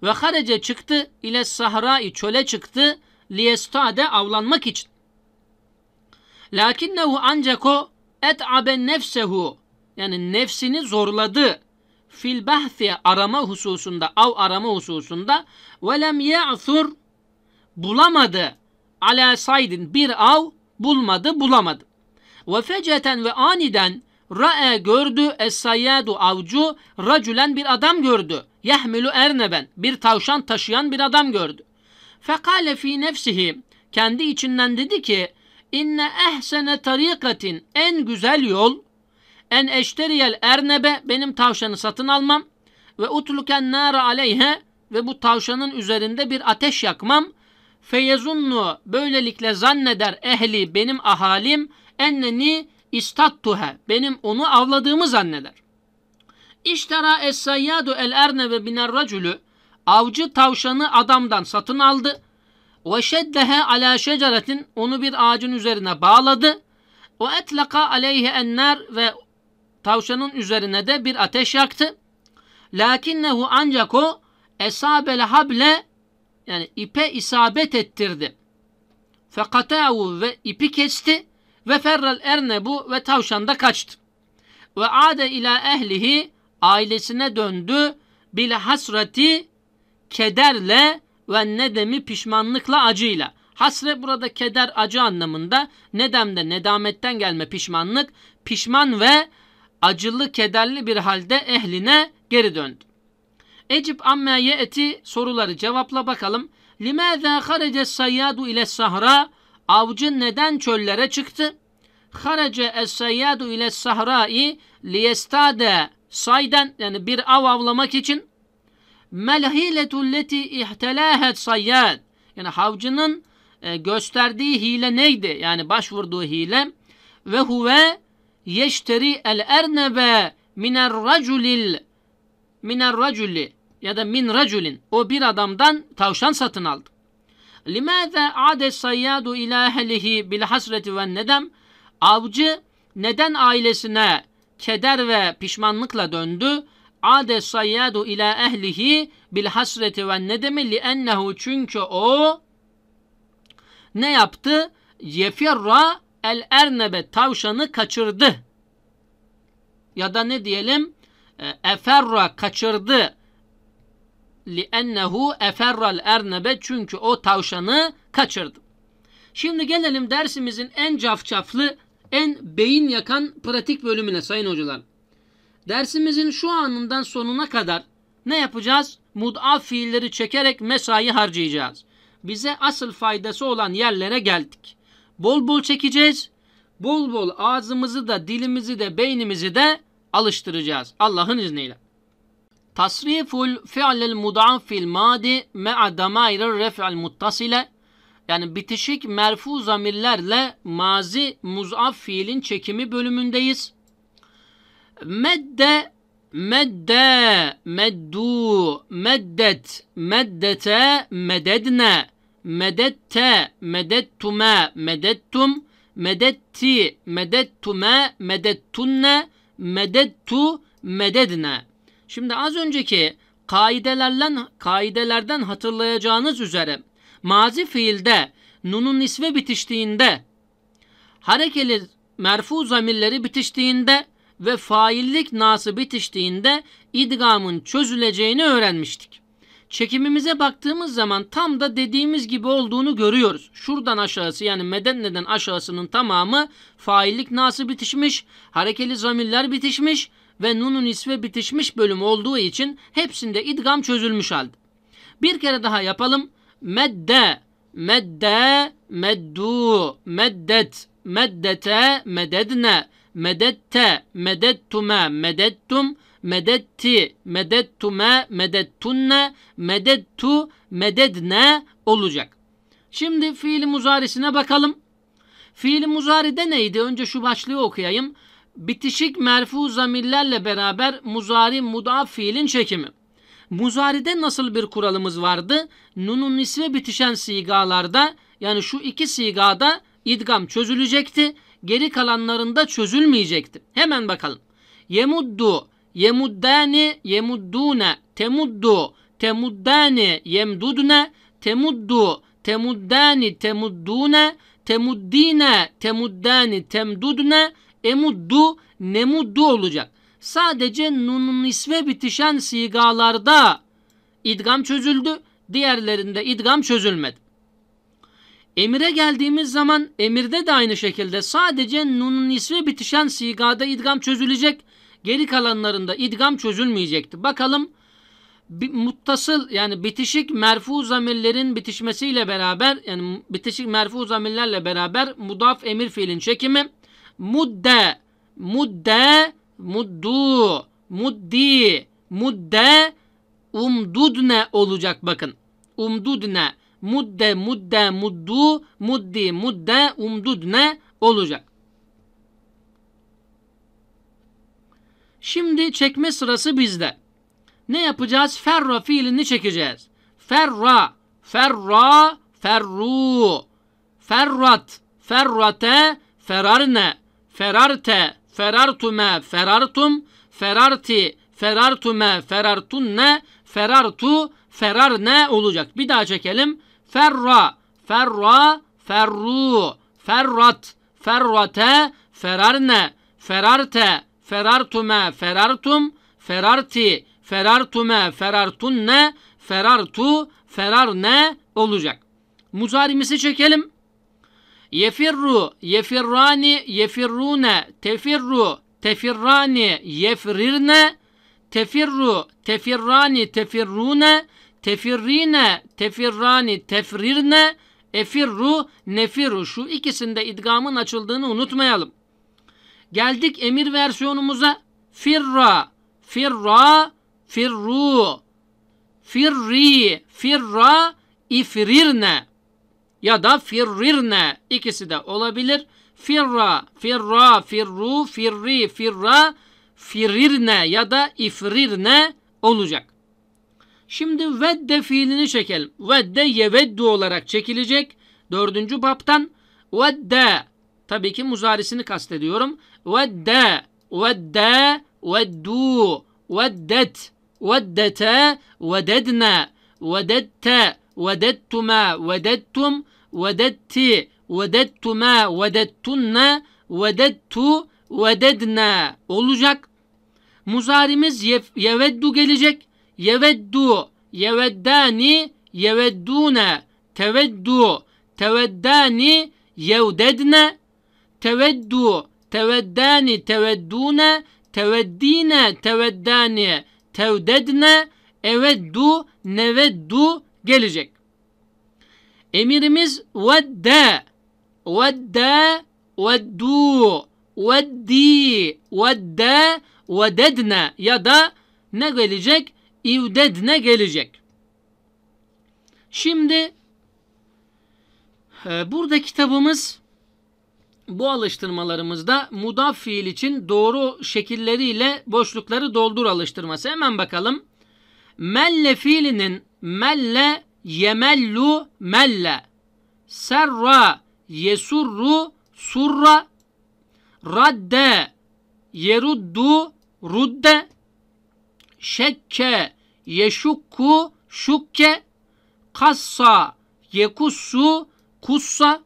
Ve harece çıktı ile sahrai çöle çıktı liyestade avlanmak için. Lakinnehu ancak o et'abe nefsehu yani nefsini zorladı fil bahfi arama hususunda av arama hususunda ve lem ye'thur bulamadı ala saydin bir av bulmadı bulamadı ve feceten ve aniden ra'e gördü es avcu raculen bir adam gördü yahmilu erneben bir tavşan taşıyan bir adam gördü fekale fi nefsihi kendi içinden dedi ki İnne ehsene tarikatin en güzel yol en eşteriyel ernebe benim tavşanı satın almam ve utluken nara aleyhe ve bu tavşanın üzerinde bir ateş yakmam. Feyezunnu böylelikle zanneder ehli benim ahalim enneni istattuhe benim onu avladığımı zanneder. İştera es-sayyadu el erne ve biner racülü avcı tavşanı adamdan satın aldı. Ve şeddehe ala şeceretin onu bir ağacın üzerine bağladı. O etlaka aleyhi enner ve tavşanın üzerine de bir ateş yaktı. Lakinnehu ancak o esabel hable yani ipe isabet ettirdi. Fekatahu ve ipi kesti ve ferrel ernebu ve tavşan da kaçtı. Ve ade ila ehlihi ailesine döndü bil hasreti kederle ve nedemi pişmanlıkla acıyla. Hasre burada keder acı anlamında de nedametten gelme pişmanlık pişman ve acılı kederli bir halde ehline geri döndü. Ecib amme eti soruları cevapla bakalım. Limâzâ harece sayyadu ile sahra avcı neden çöllere çıktı? Harece es-sayyadu ile sahra'i liyestade sayden yani bir av avlamak için melhiletulleti ihtelahet sayyad. Yani havcının e, gösterdiği hile neydi? Yani başvurduğu hile. Ve huve yeşteri el ernebe miner raculil miner raculi ya da min raculin. O bir adamdan tavşan satın aldı. Limâze âdet sayyâdu ilâhelihi bil hasreti ve nedem. Avcı neden ailesine keder ve pişmanlıkla döndü? Ade sayyadu ila ehlihi bil hasreti ve ne nedemi li ennehu çünkü o ne yaptı? Yefirra el ernebe tavşanı kaçırdı. Ya da ne diyelim? E, eferra kaçırdı. Li ennehu eferral ernebe çünkü o tavşanı kaçırdı. Şimdi gelelim dersimizin en cafcaflı, en beyin yakan pratik bölümüne sayın hocalar. Dersimizin şu anından sonuna kadar ne yapacağız? Mudaf fiilleri çekerek mesai harcayacağız. Bize asıl faydası olan yerlere geldik. Bol bol çekeceğiz. Bol bol ağzımızı da dilimizi de beynimizi de alıştıracağız Allah'ın izniyle. Tasriful fi'lil mudaf fil madi me'a damairil ref'il muttasile yani bitişik merfu zamirlerle mazi muzaf fiilin çekimi bölümündeyiz. Medde medde meddu meddet meddete mededne medette medettume medettum medetti medettume medettunne medettu mededne. Şimdi az önceki kaidelerden kaidelerden hatırlayacağınız üzere mazi fiilde nunun nisve bitiştiğinde harekeli merfu zamirleri bitiştiğinde ve faillik nası bitiştiğinde idgamın çözüleceğini öğrenmiştik. Çekimimize baktığımız zaman tam da dediğimiz gibi olduğunu görüyoruz. Şuradan aşağısı yani medenneden aşağısının tamamı faillik nası bitişmiş, harekeli zamirler bitişmiş ve nunun isve bitişmiş bölüm olduğu için hepsinde idgam çözülmüş halde. Bir kere daha yapalım. Medde, medde, meddu, meddet, meddete, mededne, medette, medettume, medettum, medetti, medettume, medettunne, medettu, mededne olacak. Şimdi fiil muzarisine bakalım. Fiil muzaride neydi? Önce şu başlığı okuyayım. Bitişik merfu zamillerle beraber muzari mudaf fiilin çekimi. Muzaride nasıl bir kuralımız vardı? Nunun ismi bitişen sigalarda yani şu iki sigada idgam çözülecekti geri kalanlarında çözülmeyecekti. Hemen bakalım. Yemuddu, yemuddani, yemuddune, temuddu, temuddani, yemdudne, temuddu, temuddani, temuddune, temuddine, temuddani, temdudne, emuddu, nemuddu olacak. Sadece nunun isme bitişen sigalarda idgam çözüldü. Diğerlerinde idgam çözülmedi. Emire geldiğimiz zaman emirde de aynı şekilde sadece nunun ismi bitişen sigada idgam çözülecek. Geri kalanlarında idgam çözülmeyecekti. Bakalım muttasıl yani bitişik merfu zamirlerin bitişmesiyle beraber yani bitişik merfu zamirlerle beraber mudaf emir fiilin çekimi mudde mudde muddu muddi mudde umdudne olacak bakın. Umdudne mudde, mudde, muddu, muddi, mudde, umdud ne olacak. Şimdi çekme sırası bizde. Ne yapacağız? Ferra fiilini çekeceğiz. Ferra, ferra, ferru, ferrat, ferrate, ferarne, ferarte, ferartume, ferartum, ferarti, ferartume, ferartunne, ferartu, ferarne olacak. Bir daha çekelim. Ferra, ferra, ferru, ferrat, ferrate, ferarne, ferarte, ferartume, ferartum, ferarti, ferartume, ferartunne, ferartu, ferarne olacak. Muzarimizi çekelim. Yefirru, yefirrani, yefirrune, tefirru, tefirrani, yefrirne, tefirru, tefirrani, tefirrune, Tefirrine, tefirrani, tefrirne, efirru, nefiru. Şu ikisinde idgamın açıldığını unutmayalım. Geldik emir versiyonumuza. Firra, firra, firru, firri, firra, ifrirne ya da firrirne ikisi de olabilir. Firra, firra, firru, firri, firra, firirne ya da ifrirne olacak. Şimdi vedde fiilini çekelim. Vedde yeveddu olarak çekilecek. Dördüncü baptan vedde. Tabii ki muzarisini kastediyorum. Vedde, vedde, veddu, veddet, veddete, vededne, vedette, vedettuma, vedettum, vedetti, vedettuma, vedettunne, vedettu, vededne olacak. Muzarimiz yeveddu gelecek. Yeveddu, yeveddani, yeveddune, teveddu, teveddani, yevdedne, teveddu, teveddani, teveddune, teveddine, teveddani, tevdedne, eveddu, neveddu gelecek. Emirimiz vedde, vedde, veddu, veddi, vedde, vededne ya da ne gelecek? ivdedne gelecek. Şimdi e, burada kitabımız bu alıştırmalarımızda mudaf fiil için doğru şekilleriyle boşlukları doldur alıştırması. Hemen bakalım. Melle fiilinin melle yemellu melle serra yesurru surra radde yeruddu rudde şekke yeşukku şukke kassa yekussu kussa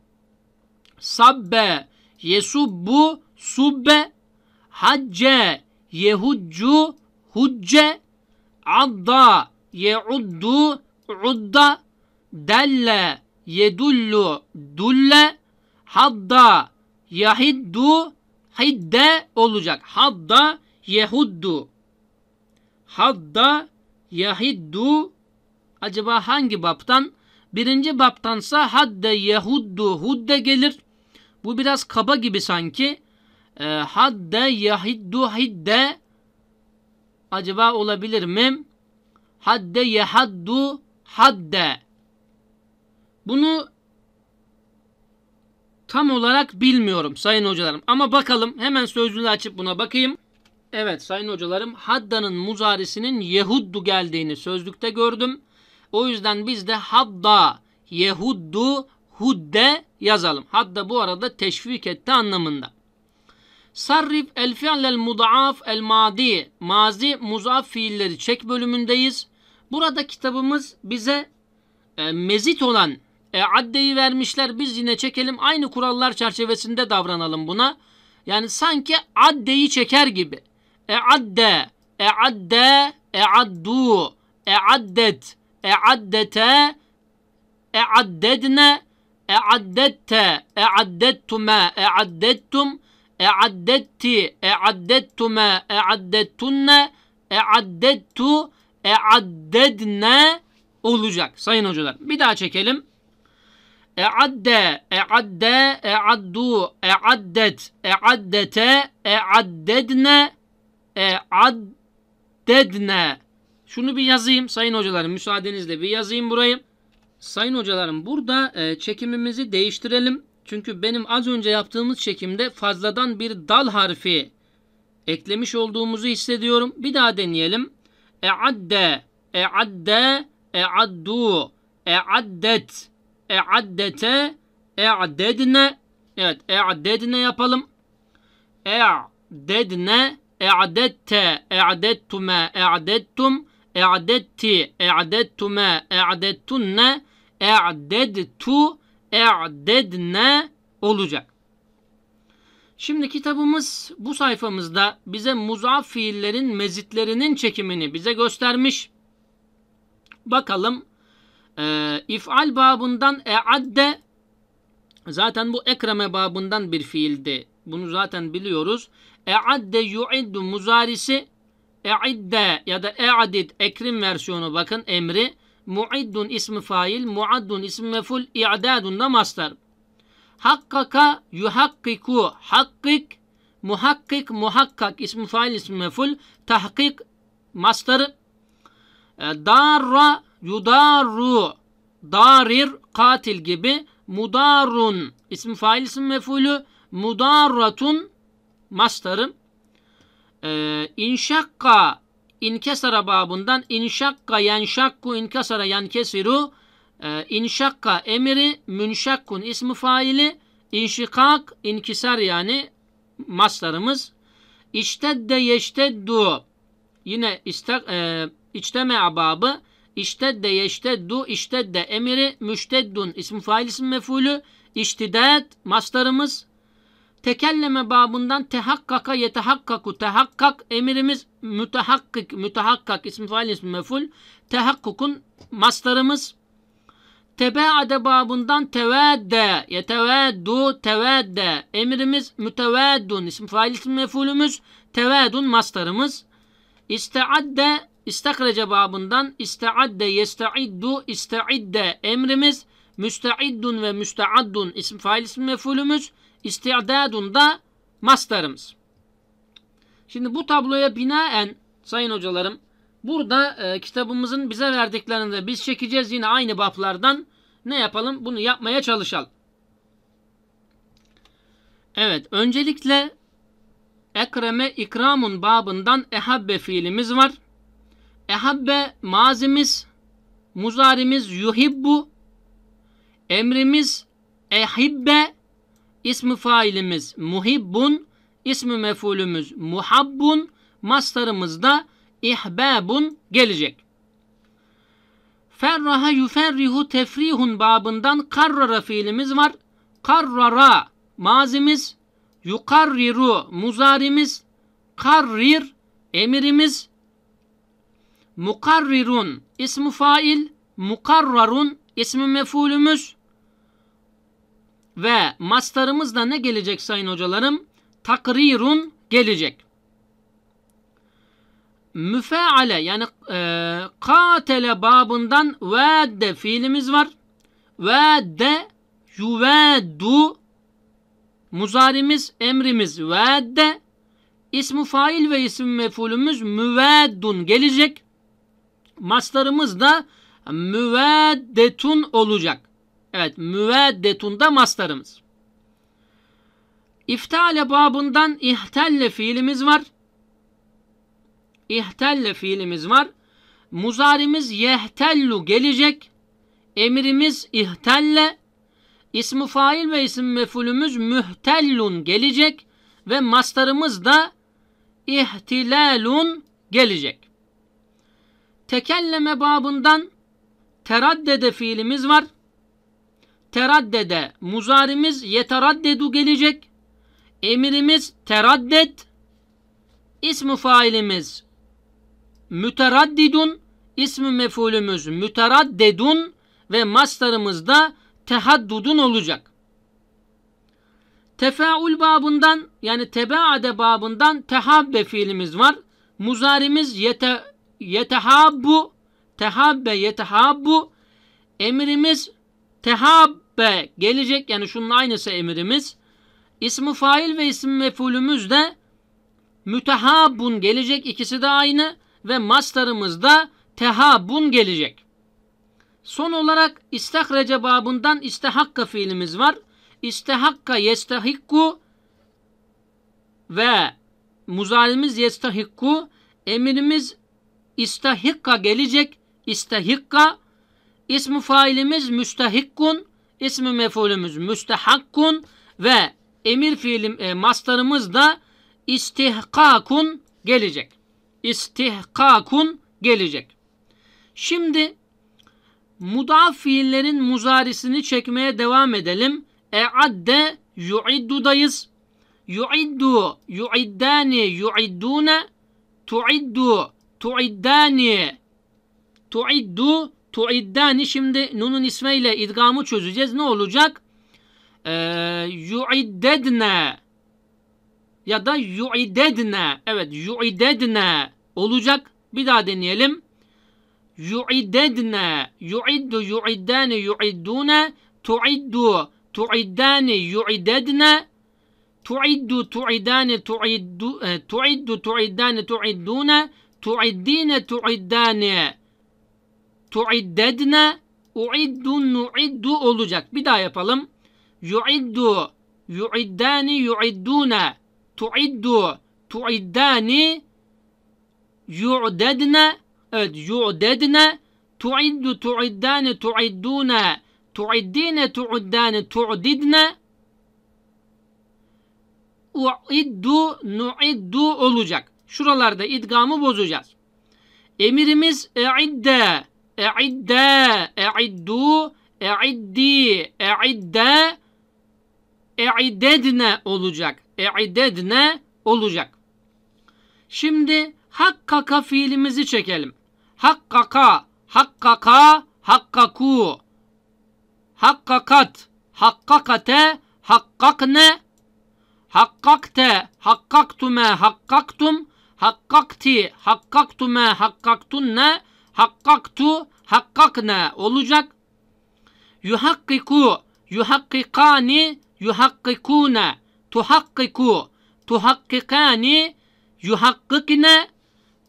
sabbe yesubbu subbe hacce yehudcu hucce adda yeuddu udda delle yedullu dulle hadda yahiddu hidde olacak. Hadda yehuddu. Hadda yahiddu acaba hangi baptan? Birinci baptansa hadde yahuddu hudde gelir. Bu biraz kaba gibi sanki. E, hadde yahiddu hidde acaba olabilir mi? Hadde yahaddu hadde. Bunu tam olarak bilmiyorum sayın hocalarım. Ama bakalım hemen sözlüğü açıp buna bakayım. Evet sayın hocalarım haddanın muzarisinin yehuddu geldiğini sözlükte gördüm. O yüzden biz de hadda, yehuddu, hudde yazalım. Hadda bu arada teşvik etti anlamında. Sarrif el fi'lel mudaf el madi. Mazi muzaf fiilleri çek bölümündeyiz. Burada kitabımız bize e, mezit olan e, addeyi vermişler. Biz yine çekelim. Aynı kurallar çerçevesinde davranalım buna. Yani sanki addeyi çeker gibi. E'adde, e'adde, e'addu, e'addet, e'addete, e'addedne, e'addette, e'addettuma, e'addettum, e'addetti, e'addettuma, e'addettunne, e'addettu, e'addedne olacak sayın hocalar. Bir daha çekelim. E'adde, e'adde, e'addu, e'addet, e'addete, e'addedne, e, addedne. Şunu bir yazayım sayın hocalarım müsaadenizle bir yazayım burayı. Sayın hocalarım burada e, çekimimizi değiştirelim. Çünkü benim az önce yaptığımız çekimde fazladan bir dal harfi eklemiş olduğumuzu hissediyorum. Bir daha deneyelim. E'adde, e'adde, e'addu, e'addet, e'addete, e'adedne. Evet, e'adedne yapalım. E'adedne, E'dette, e'dettume, e'dettum, e'detti, e'dettume, e'dettunne, e'dedtu, e'dedne olacak. Şimdi kitabımız bu sayfamızda bize muzaf fiillerin mezitlerinin çekimini bize göstermiş. Bakalım e, if'al babından e'adde zaten bu ekreme babından bir fiildi. Bunu zaten biliyoruz. E'adde yu'iddu muzarisi e'idde ya da e'adid ekrim versiyonu bakın emri. Mu'iddun ismi fail, muaddun ismi meful, i'dadun da mastar. Hakkaka yuhakkiku, hakkik, muhakkik, muhakkak ismi fail, ismi meful, tahkik, mastarı. E, darra, yudarru, darir, katil gibi. Mudarun, ismi fail, ismi mefulü, mudarratun, mastarım e, inşakka inkesara babından inşakka yenşakku inkesara yenkesiru e, inşakka emiri münşakkun ismi faili inşikak inkisar yani maslarımız iştedde yeşteddu yine istek, e, içteme ababı İştedde yeşteddu iştedde emiri müşteddun ismi fail ismi mefulü iştidat maslarımız tekelleme babından tehakkaka yetehakkaku tehakkak emirimiz mütehakkik mütehakkak ism fail ism meful tehakkukun maslarımız tebeade babından tevedde yeteveddu tevedde emirimiz müteveddun ism fail ism mefulümüz tevedun maslarımız isteadde istakrece babından isteadde yesteiddu isteidde emrimiz müsteiddun ve müsteaddun ism fail ism mefulümüz İsti'dadun da mastarımız. Şimdi bu tabloya binaen sayın hocalarım burada e, kitabımızın bize verdiklerini de biz çekeceğiz yine aynı baplardan. Ne yapalım? Bunu yapmaya çalışalım. Evet öncelikle ekreme ikramun babından ehabbe fiilimiz var. Ehabbe mazimiz, muzarimiz yuhibbu, emrimiz ehibbe, ismi failimiz muhibbun, ismi mefulümüz muhabbun, mastarımız da ihbabun gelecek. Ferraha yuferrihu tefrihun babından karrara fiilimiz var. Karrara mazimiz, yukarriru muzarimiz, karrir emirimiz, mukarrirun ismi fail, mukarrarun ismi mefulümüz, ve mastarımızda ne gelecek sayın hocalarım? Takrirun gelecek. Müfeale yani e, katele babından de fiilimiz var. ve de yuveddu muzarimiz emrimiz ve de ismu fail ve isim mefulümüz müveddun gelecek. Mastarımız da müveddetun olacak. Evet müveddetunda da mastarımız. İftale babından ihtelle fiilimiz var. İhtelle fiilimiz var. Muzarimiz yehtellu gelecek. Emrimiz ihtelle. İsmi fail ve isim mefulümüz mühtellun gelecek. Ve mastarımız da ihtilalun gelecek. Tekelleme babından teraddede fiilimiz var teraddede muzarimiz yeteraddedu gelecek. Emirimiz teraddet. İsmi failimiz müteraddidun. İsmi mefulümüz müteraddedun ve mastarımız da tehaddudun olacak. Tefaül babından yani tebaade babından tehabbe fiilimiz var. Muzarimiz yete, yetehabbu tehabbe yetehabbu emrimiz Tehabbe gelecek yani şunun aynısı emirimiz. İsmi fail ve isim mefulümüz de mütehabun gelecek ikisi de aynı ve mastarımız da tehabun gelecek. Son olarak istahrece babından istehakka fiilimiz var. İstehakka yestehikku ve muzalimiz yestehikku emirimiz istahikka gelecek. İstahikka İsmi failimiz müstehikkun, ismi mefulümüz müstehakkun ve emir fiilim e, mastarımız da istihkakun gelecek. İstihkakun gelecek. Şimdi mudaf fiillerin muzarisini çekmeye devam edelim. E'adde yu'iddudayız. Yu'iddu, yu'iddani, yu'iddune, tu'iddu, tu'iddani, tu'iddu, Tuiddani şimdi nunun ismiyle idgamı çözeceğiz. Ne olacak? Ee, yuiddedne ya da yuiddedne evet yuiddedne olacak. Bir daha deneyelim. Yuiddedne yuiddu yuiddani yuiddune tuiddu tuiddani yuiddedne tuiddu tuiddani tuiddu e, tuiddu tuiddani tuiddune tuiddine tuiddane tuiddedne uiddun nuiddu olacak. Bir daha yapalım. Yuiddu yuiddani yuidduna tuiddu tuiddani yu'dedne evet yu'dedne tuiddu tuiddani tuidduna tuiddine tuiddani tuiddidne uiddu nuiddu olacak. Şuralarda idgamı bozacağız. Emirimiz e'idde E'idde, e'iddu, e'iddi, e'idde, e'idedne olacak. E'idedne olacak. Şimdi hakkaka fiilimizi çekelim. Hakkaka, hakkaka, hakkaku, hakkakat, hakkakate, hakkakne, hakkakte, hakkaktume, hakkaktum, hakkakti, hakkaktume, hakkaktunne, hakkaktunne, hakkaktu hakkakne olacak. Yuhakkiku yuhakkikani yuhakkikune tuhakkiku tuhakkikani yuhakkikine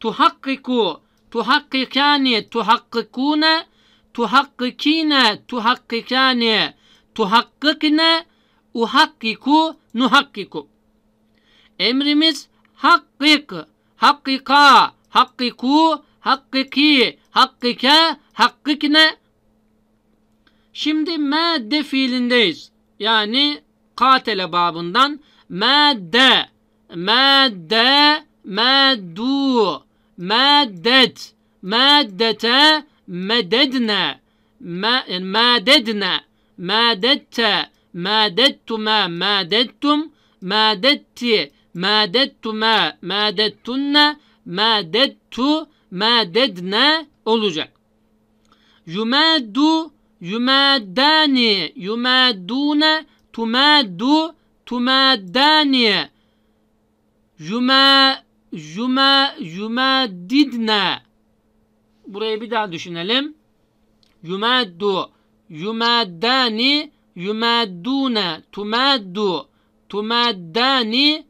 tuhakkiku tuhakkikani tuhakkikune tuhakkikine tuhakkikani tuhakkikine uhakkiku nuhakkiku emrimiz hakkik hakkika hakkiku hakkiki, hakkike, hakkikine. Şimdi madde fiilindeyiz. Yani katele babından madde, madde, maddu, maddet, maddete, mededne, ma, yani e, madedne, madette, madettuma, madettum, madetti, madettuma, madettunne, madettu, mededne olacak. Yumedu yumedani yumedune tumedu tumedani yume yume yumedidne Burayı bir daha düşünelim. Yumeddu yumeddani yumeddune tumeddu tumeddani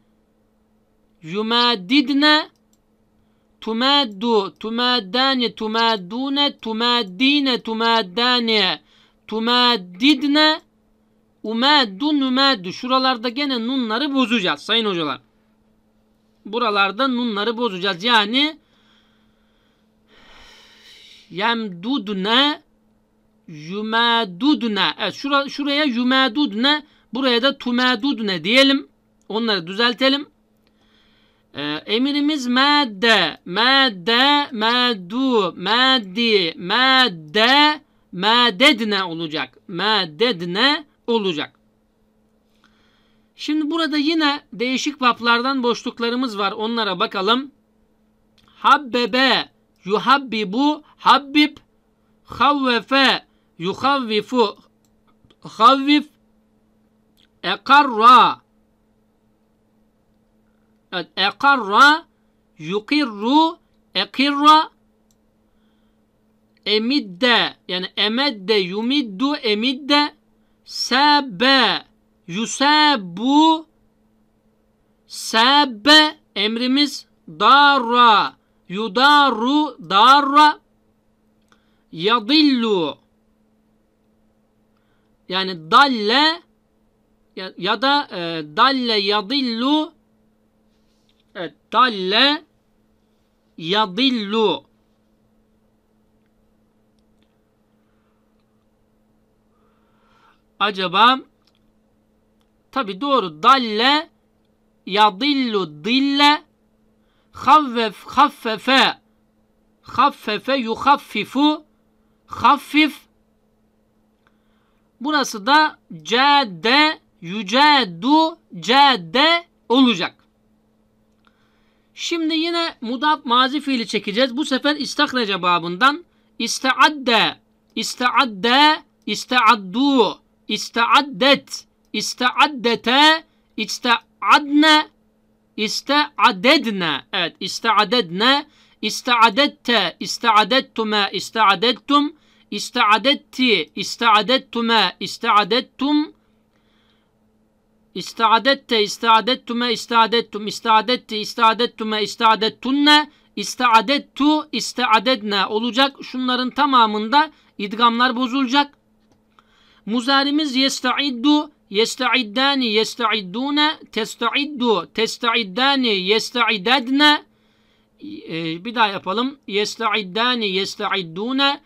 yumedidne Tumeddu, tumeddani, tumeddune, tumeddine, tumeddani, tumeddidne, umeddu, numeddu. Şuralarda gene nunları bozacağız sayın hocalar. Buralarda nunları bozacağız. Yani yemdudne, yumedudne. Evet, şura, şuraya yumadudne, buraya da tumedudne diyelim. Onları düzeltelim. E, emirimiz madde, madde, maddu, maddi, madde, madedne olacak. Madedne olacak. Şimdi burada yine değişik vaplardan boşluklarımız var. Onlara bakalım. Habbebe, yuhabbibu, habbib, havvefe, yuhavvifu, havvif, ekarra, Evet. Ekarra, yukirru, ekirra, emidde yani emedde, yumiddu, emidde, sebe, yusebu, sebe emrimiz darra, yudarru, darra, yadillu yani dalle ya, ya da e, dalle yadillu Dalle yadillu. Acaba tabi doğru dalle yadillu dille havvef haffefe haffefe yuhaffifu haffif burası da cedde yüceddu cedde olacak. Şimdi yine mudaf mazi fiili çekeceğiz. Bu sefer istakrece cevabından isteadde, isteadde, isteaddu, isteaddet, isteaddete, isteadne, isteadedne. Evet, isteadedne, isteadette, isteadettume, isteadettum, isteadetti, isteadettume, isteadettum, İstaadette, istaadettume, istaadettum, istaadetti, istaadettume, istaadettunne, istaadettu, istaadedne olacak. Şunların tamamında idgamlar bozulacak. Muzarimiz yestaiddu, yestaiddani, yestaiddune, testaiddu, testaiddani, yestaidedne. Ee, bir daha yapalım. Yestaiddani, yestaiddune,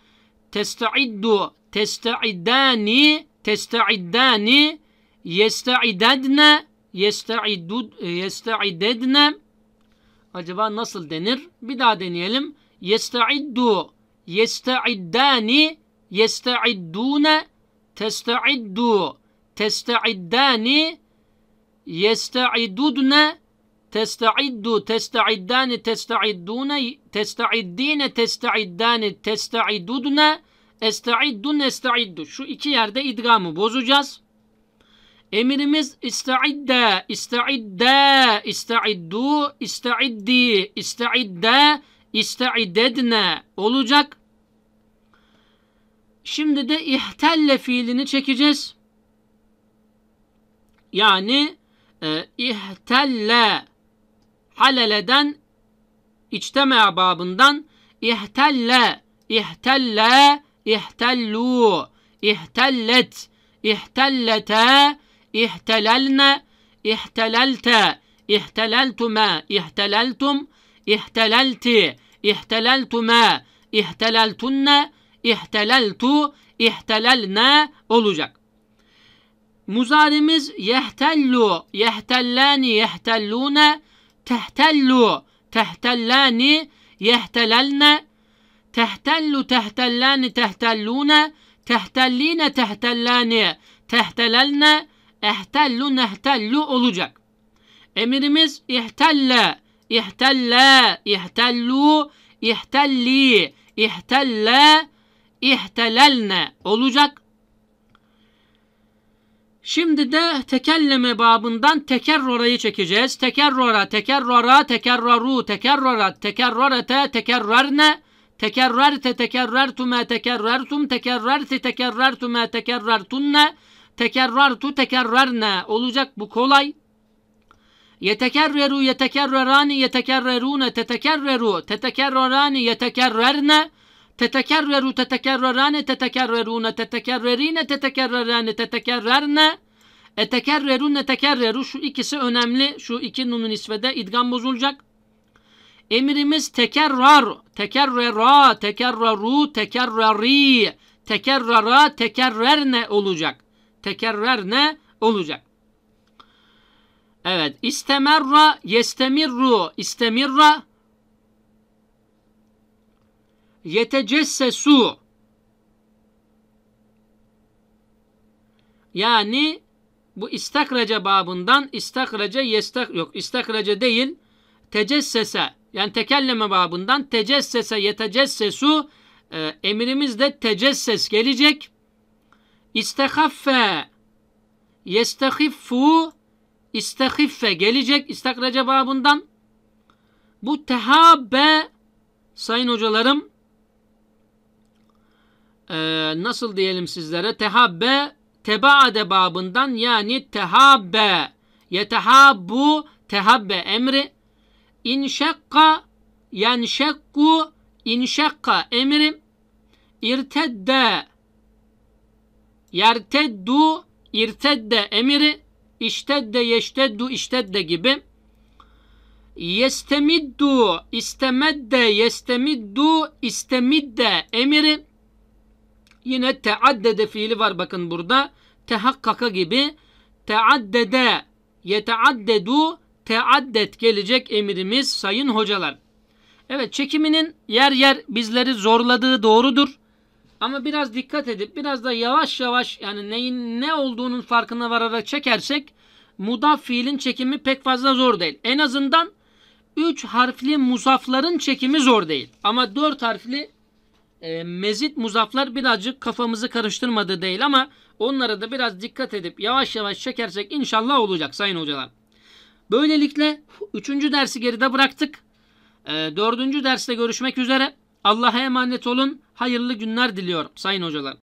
testaiddu, testaiddani, testaiddani, yesta'idedne yesta'idud e, yesta'idedne acaba nasıl denir? Bir daha deneyelim. Yesta'iddu yesta'iddani yesta'iddune testa'iddu testa'iddani yesta'idudne testa'iddu testa'iddani testa'iddune testa'iddine testa'iddani testa'idudne esta'iddun esta'iddu şu iki yerde idgamı bozacağız. Emirimiz istaidde, istaidde, istaiddu, istaiddi, istaidde, istaiddedne olacak. Şimdi de ihtelle fiilini çekeceğiz. Yani e, ihtelle haleleden içteme babından ihtelle, ihtelle, ihtellu, ihtellet, ihtellete, احتللنا احتللت احتللتما احتللتم احتللت احتللتما احتللتن ihteleltu, احتللنا olacak. Muzarimiz yehtellu, yehtellani, yehtellune, tehtellu, tehtellani, yehtelelne, tehtellu, tehtellani, tehtellune, tehtelline, tehtellani, tehtelelne, ehtellu nehtellu olacak. Emirimiz ihtelle, ihtelle, ihtellu, ihtelli, ihtelle, ihtelelne olacak. Şimdi de tekelleme babından tekerrorayı çekeceğiz. Tekerrora, tekerrora, tekerraru, tekerrora, tekerrorete, tekerrerne, tekerrerte, tekerrertume, tekerrertum, tekerrerti, tekerrertume, tekerrertunne, tekerrertunne Tekerrartu tekerrerne olacak bu kolay. Yetekerreru yetekerrerani yetekerrerune tetekerreru tetekerrerani yetekerrerne tetekerreru tetekerrerani tetekerrerune tetekerrerine tetekerrerani tetekerrerne etekerrerune tekerreru şu ikisi önemli. Şu iki nunun isvede idgam bozulacak. Emrimiz tekerrar, tekerrera, tekerraru, tekerrari, tekerrara, tekerrerne olacak tekerrer ne olacak? Evet. İstemerra yestemirru istemirra yetecessesu yani bu istakraca babından istakraca yestak yok istakraca değil tecessese yani tekelleme babından tecessese yetecessesu e, emrimizde tecesses gelecek. İstehaffe yestehiffu istehiffe gelecek istakraca cevabından Bu tehabbe sayın hocalarım e, nasıl diyelim sizlere tehabbe tebaade babından yani tehabbe yetehabbu tehabbe emri inşakka yenşekku inşakka emri irtedde Yerteddu, irtedde emiri, iştedde, yeşteddu, iştedde gibi. Yestemiddu, istemedde, yestemiddu, istemidde emiri. Yine teaddede fiili var bakın burada. Tehakkaka gibi. Teaddede, yeteaddedu, teaddet gelecek emirimiz sayın hocalar. Evet çekiminin yer yer bizleri zorladığı doğrudur. Ama biraz dikkat edip biraz da yavaş yavaş yani neyin ne olduğunun farkına vararak çekersek mudaf fiilin çekimi pek fazla zor değil. En azından 3 harfli muzafların çekimi zor değil. Ama 4 harfli e, mezit muzaflar birazcık kafamızı karıştırmadı değil ama onlara da biraz dikkat edip yavaş yavaş çekersek inşallah olacak sayın hocalar. Böylelikle 3. dersi geride bıraktık. E, derste görüşmek üzere. Allah'a emanet olun. Hayırlı günler diliyorum sayın hocalar.